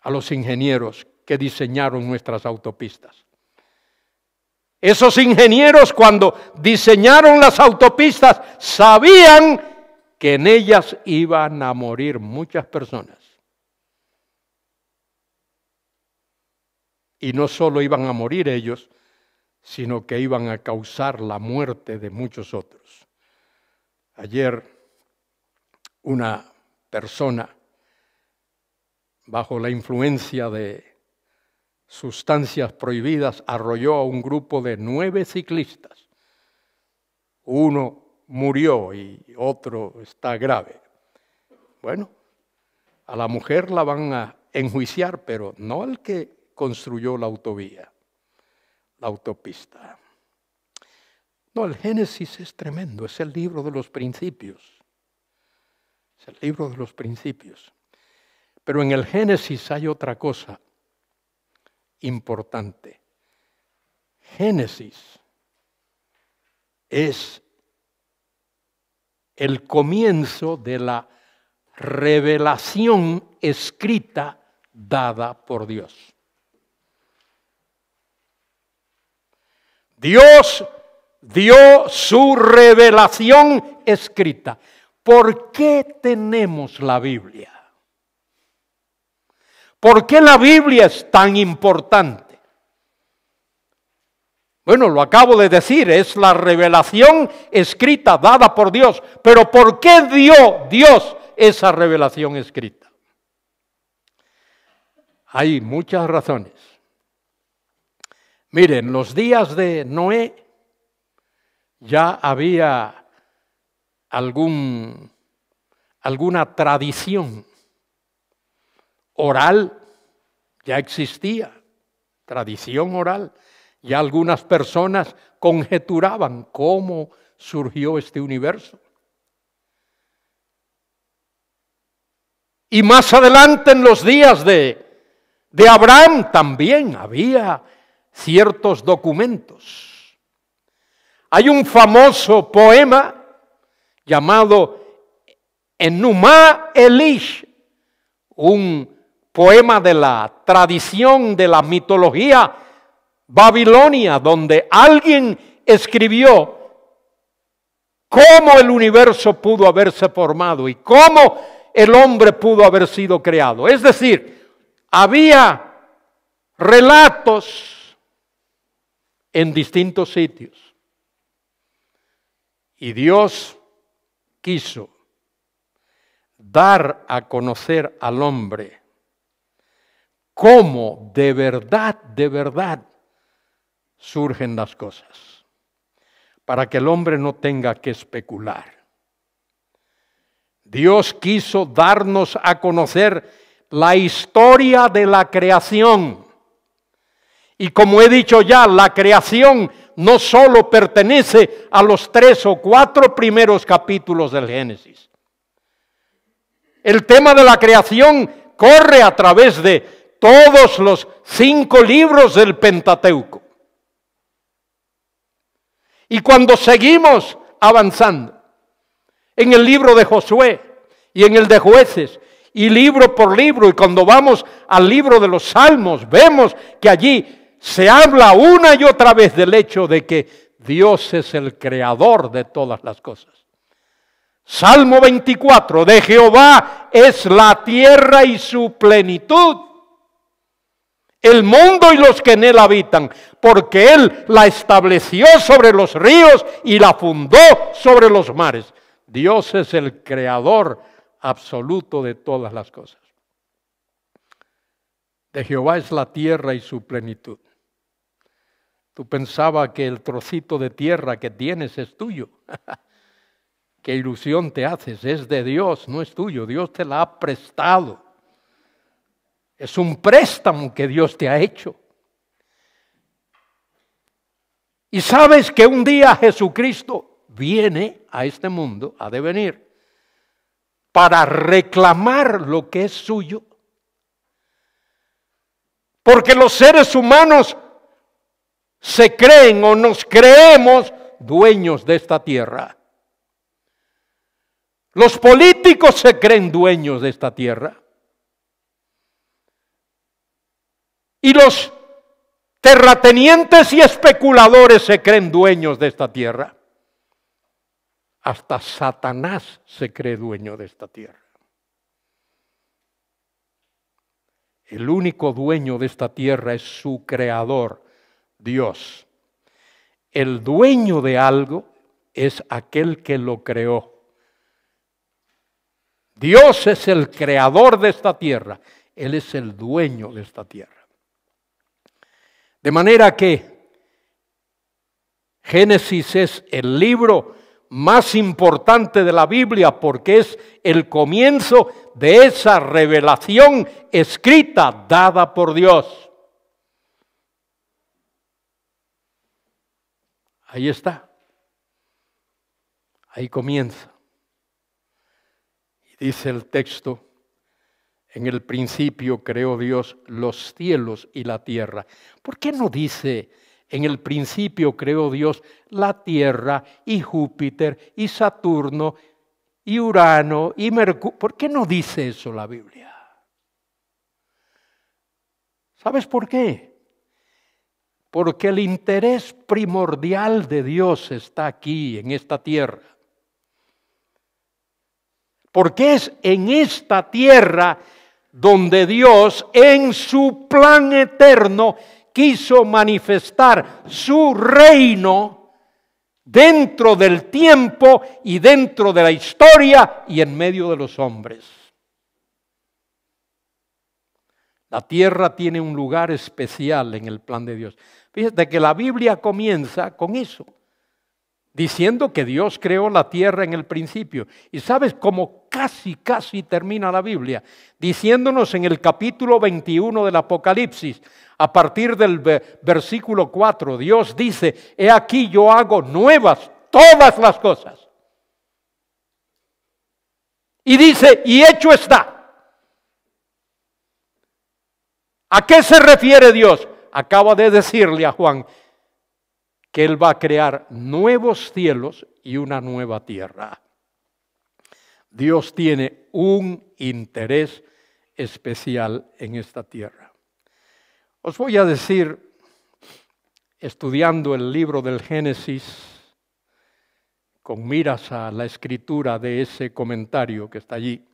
a los ingenieros que diseñaron nuestras autopistas. Esos ingenieros cuando diseñaron las autopistas sabían que en ellas iban a morir muchas personas. Y no solo iban a morir ellos, sino que iban a causar la muerte de muchos otros. Ayer una persona, bajo la influencia de sustancias prohibidas, arrolló a un grupo de nueve ciclistas. Uno murió y otro está grave. Bueno, a la mujer la van a enjuiciar, pero no al que construyó la autovía la autopista. No, el Génesis es tremendo, es el libro de los principios. Es el libro de los principios. Pero en el Génesis hay otra cosa importante. Génesis es el comienzo de la revelación escrita dada por Dios. Dios dio su revelación escrita. ¿Por qué tenemos la Biblia? ¿Por qué la Biblia es tan importante? Bueno, lo acabo de decir, es la revelación escrita dada por Dios. Pero ¿por qué dio Dios esa revelación escrita? Hay muchas razones. Miren, los días de Noé ya había algún, alguna tradición oral, ya existía, tradición oral. Y algunas personas conjeturaban cómo surgió este universo. Y más adelante en los días de, de Abraham también había ciertos documentos. Hay un famoso poema llamado Enuma Elish, un poema de la tradición de la mitología babilonia, donde alguien escribió cómo el universo pudo haberse formado y cómo el hombre pudo haber sido creado. Es decir, había relatos en distintos sitios. Y Dios quiso dar a conocer al hombre cómo de verdad, de verdad surgen las cosas, para que el hombre no tenga que especular. Dios quiso darnos a conocer la historia de la creación y como he dicho ya, la creación no solo pertenece a los tres o cuatro primeros capítulos del Génesis. El tema de la creación corre a través de todos los cinco libros del Pentateuco. Y cuando seguimos avanzando en el libro de Josué y en el de jueces, y libro por libro, y cuando vamos al libro de los salmos, vemos que allí se habla una y otra vez del hecho de que Dios es el creador de todas las cosas. Salmo 24, de Jehová es la tierra y su plenitud, el mundo y los que en él habitan, porque él la estableció sobre los ríos y la fundó sobre los mares. Dios es el creador absoluto de todas las cosas. De Jehová es la tierra y su plenitud. Tú pensabas que el trocito de tierra que tienes es tuyo. [LAUGHS] Qué ilusión te haces, es de Dios, no es tuyo, Dios te la ha prestado. Es un préstamo que Dios te ha hecho. Y sabes que un día Jesucristo viene a este mundo, ha de venir, para reclamar lo que es suyo. Porque los seres humanos se creen o nos creemos dueños de esta tierra. Los políticos se creen dueños de esta tierra. Y los terratenientes y especuladores se creen dueños de esta tierra. Hasta Satanás se cree dueño de esta tierra. El único dueño de esta tierra es su creador, Dios. El dueño de algo es aquel que lo creó. Dios es el creador de esta tierra. Él es el dueño de esta tierra. De manera que Génesis es el libro más importante de la Biblia porque es el comienzo de esa revelación escrita dada por Dios. Ahí está. Ahí comienza. Y dice el texto, en el principio creó Dios los cielos y la tierra. ¿Por qué no dice, en el principio creó Dios la tierra y Júpiter y Saturno y Urano y Mercurio? ¿Por qué no dice eso la Biblia? ¿Sabes por qué? porque el interés primordial de Dios está aquí, en esta tierra. Porque es en esta tierra donde Dios, en su plan eterno, quiso manifestar su reino dentro del tiempo y dentro de la historia y en medio de los hombres. La tierra tiene un lugar especial en el plan de Dios. Fíjate que la Biblia comienza con eso, diciendo que Dios creó la tierra en el principio. Y sabes cómo casi, casi termina la Biblia, diciéndonos en el capítulo 21 del Apocalipsis, a partir del versículo 4, Dios dice, he aquí yo hago nuevas todas las cosas. Y dice, y hecho está. ¿A qué se refiere Dios? Acaba de decirle a Juan que Él va a crear nuevos cielos y una nueva tierra. Dios tiene un interés especial en esta tierra. Os voy a decir, estudiando el libro del Génesis, con miras a la escritura de ese comentario que está allí,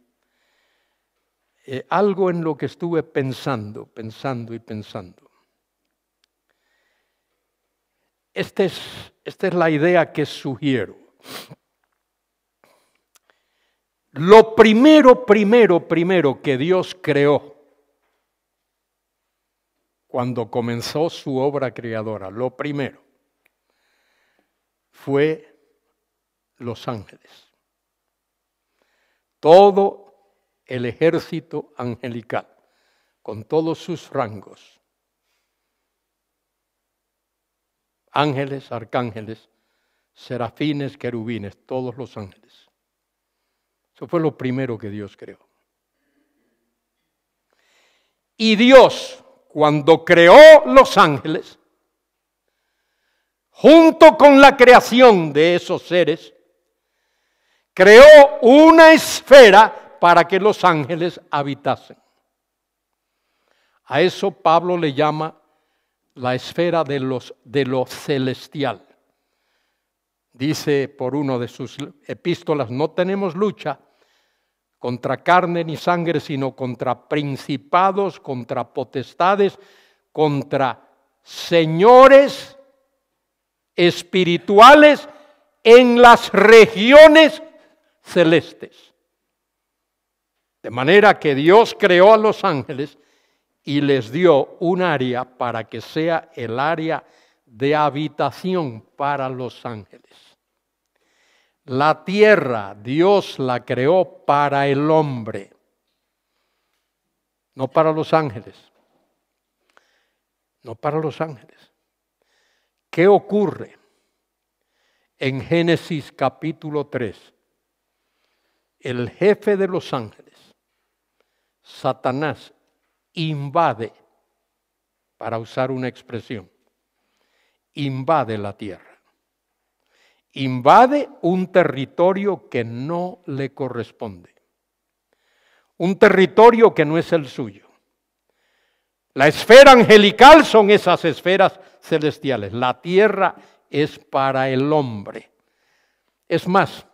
eh, algo en lo que estuve pensando, pensando y pensando. Este es, esta es la idea que sugiero. Lo primero, primero, primero que Dios creó cuando comenzó su obra creadora, lo primero, fue Los Ángeles. Todo el ejército angelical, con todos sus rangos. Ángeles, arcángeles, serafines, querubines, todos los ángeles. Eso fue lo primero que Dios creó. Y Dios, cuando creó los ángeles, junto con la creación de esos seres, creó una esfera para que los ángeles habitasen. A eso Pablo le llama la esfera de, los, de lo celestial. Dice por uno de sus epístolas, no tenemos lucha contra carne ni sangre, sino contra principados, contra potestades, contra señores espirituales en las regiones celestes. De manera que Dios creó a los ángeles y les dio un área para que sea el área de habitación para los ángeles. La tierra Dios la creó para el hombre, no para los ángeles, no para los ángeles. ¿Qué ocurre en Génesis capítulo 3? El jefe de los ángeles Satanás invade, para usar una expresión, invade la tierra. Invade un territorio que no le corresponde. Un territorio que no es el suyo. La esfera angelical son esas esferas celestiales. La tierra es para el hombre. Es más,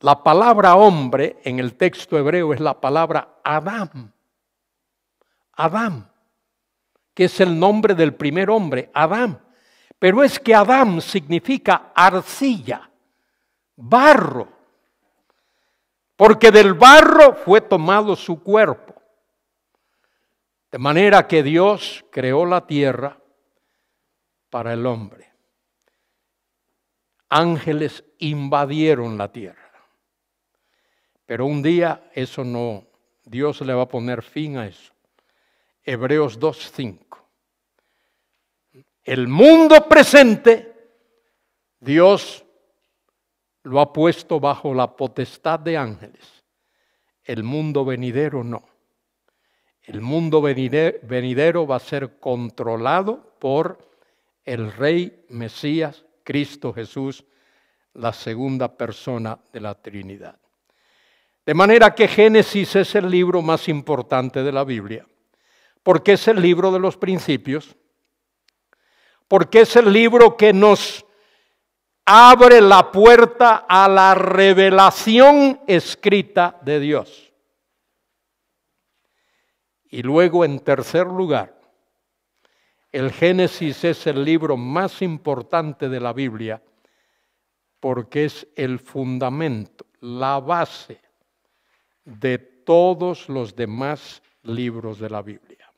la palabra hombre en el texto hebreo es la palabra Adam. Adam, que es el nombre del primer hombre, Adam. Pero es que Adam significa arcilla, barro, porque del barro fue tomado su cuerpo. De manera que Dios creó la tierra para el hombre. Ángeles invadieron la tierra. Pero un día eso no, Dios le va a poner fin a eso. Hebreos 2.5. El mundo presente, Dios lo ha puesto bajo la potestad de ángeles. El mundo venidero no. El mundo venidero va a ser controlado por el Rey Mesías, Cristo Jesús, la segunda persona de la Trinidad. De manera que Génesis es el libro más importante de la Biblia, porque es el libro de los principios, porque es el libro que nos abre la puerta a la revelación escrita de Dios. Y luego, en tercer lugar, el Génesis es el libro más importante de la Biblia porque es el fundamento, la base de todos los demás libros de la Biblia.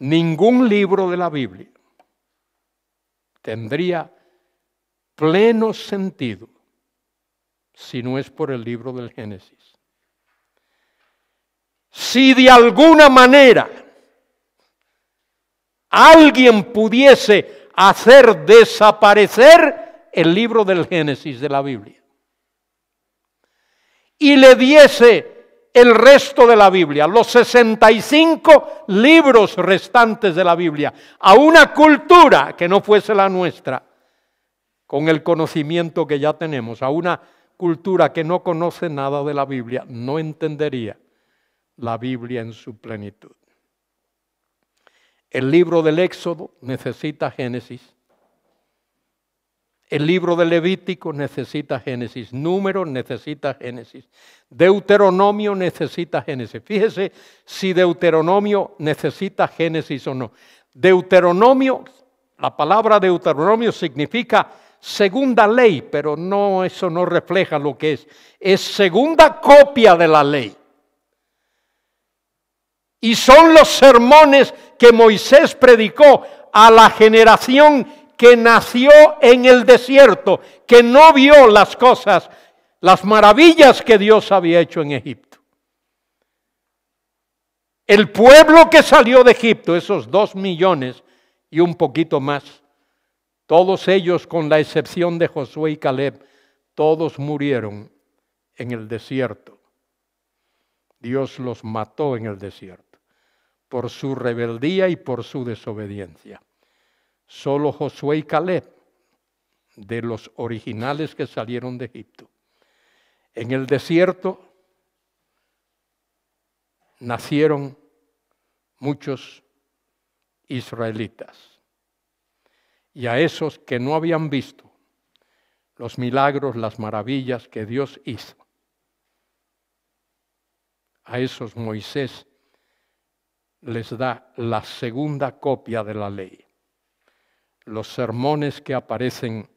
Ningún libro de la Biblia tendría pleno sentido si no es por el libro del Génesis. Si de alguna manera alguien pudiese hacer desaparecer el libro del Génesis de la Biblia, y le diese el resto de la Biblia, los 65 libros restantes de la Biblia, a una cultura que no fuese la nuestra, con el conocimiento que ya tenemos, a una cultura que no conoce nada de la Biblia, no entendería la Biblia en su plenitud. El libro del Éxodo necesita Génesis, el libro de Levítico necesita Génesis, Número necesita Génesis, Deuteronomio necesita Génesis. Fíjese si Deuteronomio necesita Génesis o no. Deuteronomio, la palabra Deuteronomio significa segunda ley, pero no eso no refleja lo que es. Es segunda copia de la ley. Y son los sermones que Moisés predicó a la generación que nació en el desierto, que no vio las cosas, las maravillas que Dios había hecho en Egipto. El pueblo que salió de Egipto, esos dos millones y un poquito más, todos ellos, con la excepción de Josué y Caleb, todos murieron en el desierto. Dios los mató en el desierto por su rebeldía y por su desobediencia solo Josué y Caleb, de los originales que salieron de Egipto. En el desierto nacieron muchos israelitas. Y a esos que no habían visto los milagros, las maravillas que Dios hizo, a esos Moisés les da la segunda copia de la ley los sermones que aparecen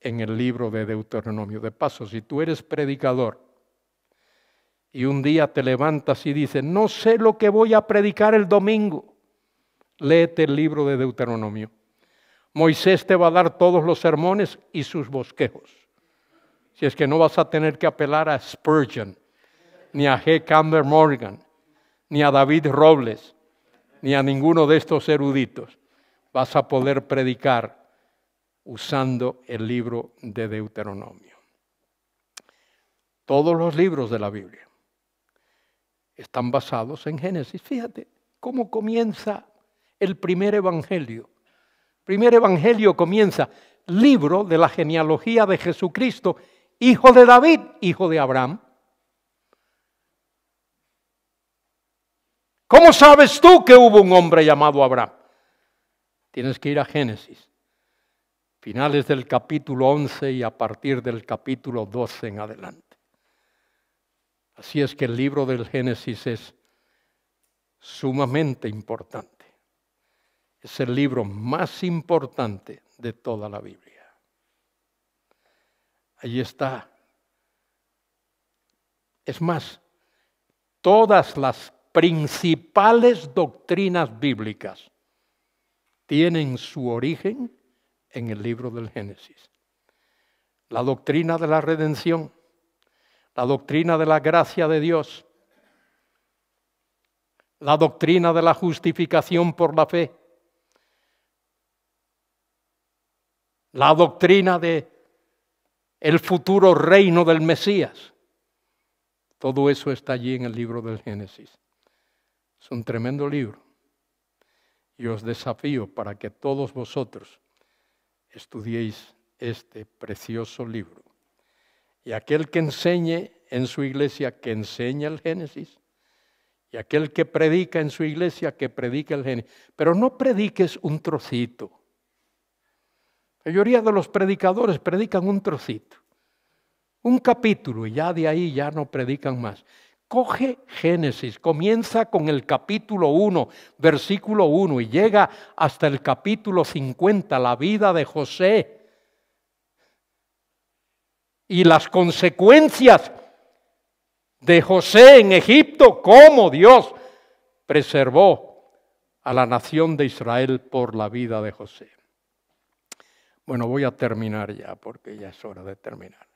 en el libro de Deuteronomio. De paso, si tú eres predicador y un día te levantas y dices, no sé lo que voy a predicar el domingo, léete el libro de Deuteronomio. Moisés te va a dar todos los sermones y sus bosquejos. Si es que no vas a tener que apelar a Spurgeon, ni a G. Camber Morgan, ni a David Robles, ni a ninguno de estos eruditos vas a poder predicar usando el libro de Deuteronomio. Todos los libros de la Biblia están basados en Génesis. Fíjate cómo comienza el primer evangelio. El primer evangelio comienza libro de la genealogía de Jesucristo, hijo de David, hijo de Abraham. ¿Cómo sabes tú que hubo un hombre llamado Abraham? Tienes que ir a Génesis, finales del capítulo 11 y a partir del capítulo 12 en adelante. Así es que el libro del Génesis es sumamente importante. Es el libro más importante de toda la Biblia. Ahí está. Es más, todas las principales doctrinas bíblicas tienen su origen en el libro del Génesis. La doctrina de la redención, la doctrina de la gracia de Dios, la doctrina de la justificación por la fe, la doctrina de el futuro reino del Mesías. Todo eso está allí en el libro del Génesis. Es un tremendo libro y os desafío para que todos vosotros estudiéis este precioso libro. Y aquel que enseñe en su iglesia que enseñe el Génesis, y aquel que predica en su iglesia que predique el Génesis, pero no prediques un trocito. La mayoría de los predicadores predican un trocito, un capítulo, y ya de ahí ya no predican más. Coge Génesis, comienza con el capítulo 1, versículo 1 y llega hasta el capítulo 50, la vida de José y las consecuencias de José en Egipto, cómo Dios preservó a la nación de Israel por la vida de José. Bueno, voy a terminar ya porque ya es hora de terminar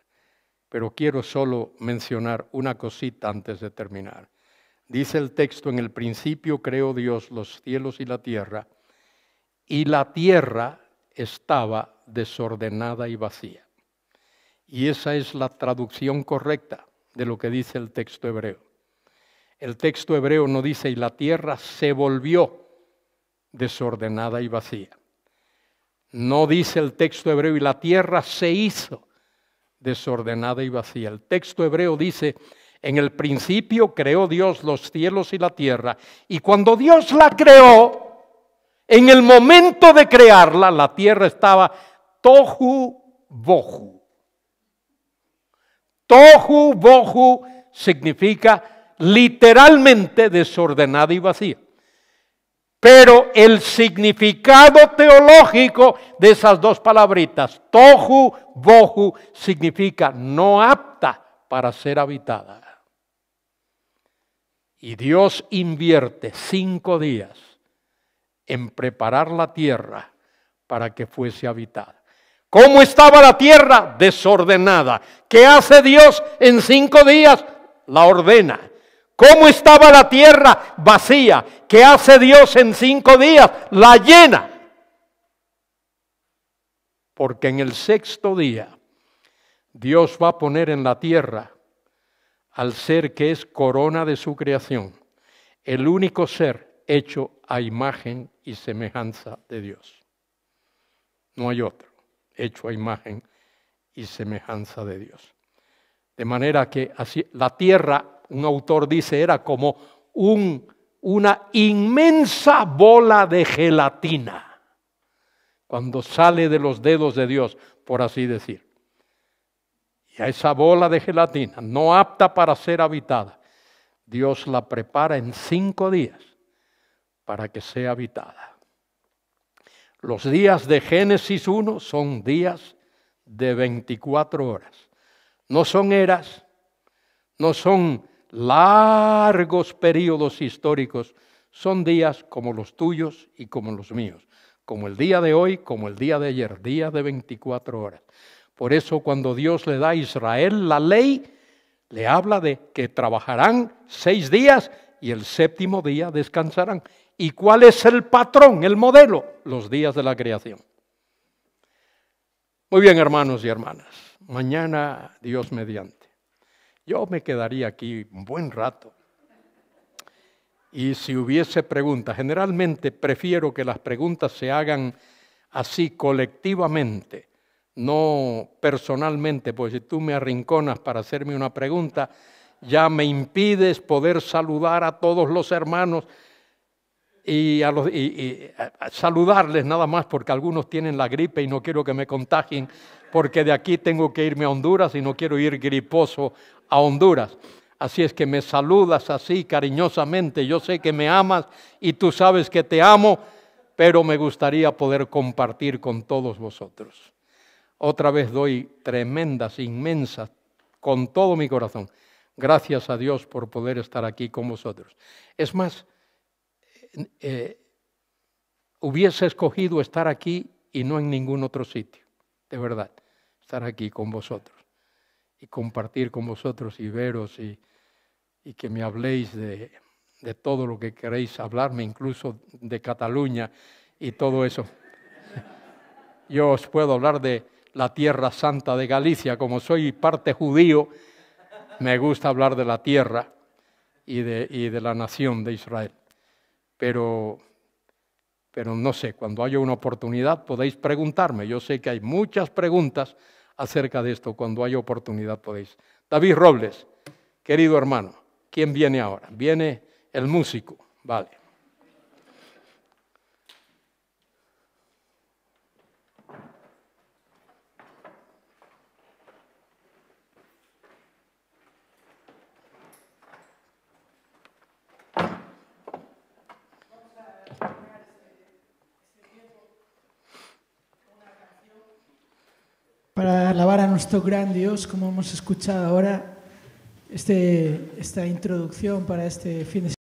pero quiero solo mencionar una cosita antes de terminar. Dice el texto, en el principio creó Dios los cielos y la tierra, y la tierra estaba desordenada y vacía. Y esa es la traducción correcta de lo que dice el texto hebreo. El texto hebreo no dice, y la tierra se volvió desordenada y vacía. No dice el texto hebreo, y la tierra se hizo desordenada y vacía. El texto hebreo dice, en el principio creó Dios los cielos y la tierra, y cuando Dios la creó, en el momento de crearla, la tierra estaba tohu bohu. Tohu bohu significa literalmente desordenada y vacía. Pero el significado teológico de esas dos palabritas, tohu bohu significa no apta para ser habitada. Y Dios invierte cinco días en preparar la tierra para que fuese habitada. ¿Cómo estaba la tierra? Desordenada. ¿Qué hace Dios en cinco días? La ordena. ¿Cómo estaba la tierra vacía? ¿Qué hace Dios en cinco días? La llena porque en el sexto día Dios va a poner en la tierra al ser que es corona de su creación, el único ser hecho a imagen y semejanza de Dios. No hay otro hecho a imagen y semejanza de Dios. De manera que así, la tierra, un autor dice, era como una inmensa bola de gelatina cuando sale de los dedos de Dios, por así decir. Y a esa bola de gelatina, no apta para ser habitada, Dios la prepara en cinco días para que sea habitada. Los días de Génesis 1 son días de 24 horas. No son eras, no son largos periodos históricos, son días como los tuyos y como los míos como el día de hoy, como el día de ayer, día de 24 horas. Por eso cuando Dios le da a Israel la ley, le habla de que trabajarán seis días y el séptimo día descansarán. ¿Y cuál es el patrón, el modelo? Los días de la creación. Muy bien, hermanos y hermanas. Mañana, Dios mediante. Yo me quedaría aquí un buen rato y si hubiese preguntas. Generalmente prefiero que las preguntas se hagan así colectivamente, no personalmente, porque si tú me arrinconas para hacerme una pregunta, ya me impides poder saludar a todos los hermanos y, a los, saludarles nada más porque algunos tienen la gripe y no quiero que me contagien porque de aquí tengo que irme a Honduras y no quiero ir griposo a Honduras. Así es que me saludas así cariñosamente. Yo sé que me amas y tú sabes que te amo, pero me gustaría poder compartir con todos vosotros. Otra vez doy tremendas, inmensas, con todo mi corazón. Gracias a Dios por poder estar aquí con vosotros. Es más, eh, eh, hubiese escogido estar aquí y no en ningún otro sitio, de verdad, estar aquí con vosotros y compartir con vosotros y veros y y que me habléis de, todo lo que queréis hablarme, incluso de Cataluña y todo eso. [LAUGHS] Yo os puedo hablar de la Tierra Santa de Galicia, como soy parte judío, me gusta hablar de la tierra y de, de la nación de Israel. Pero, pero no sé, cuando haya una oportunidad podéis preguntarme. Yo sé que hay muchas preguntas acerca de esto. Cuando haya oportunidad podéis. David Robles, querido hermano. ¿Quién viene ahora? Viene el músico, vale. Para alabar a nuestro gran Dios, como hemos escuchado ahora, este, esta introducción para este fin de semana.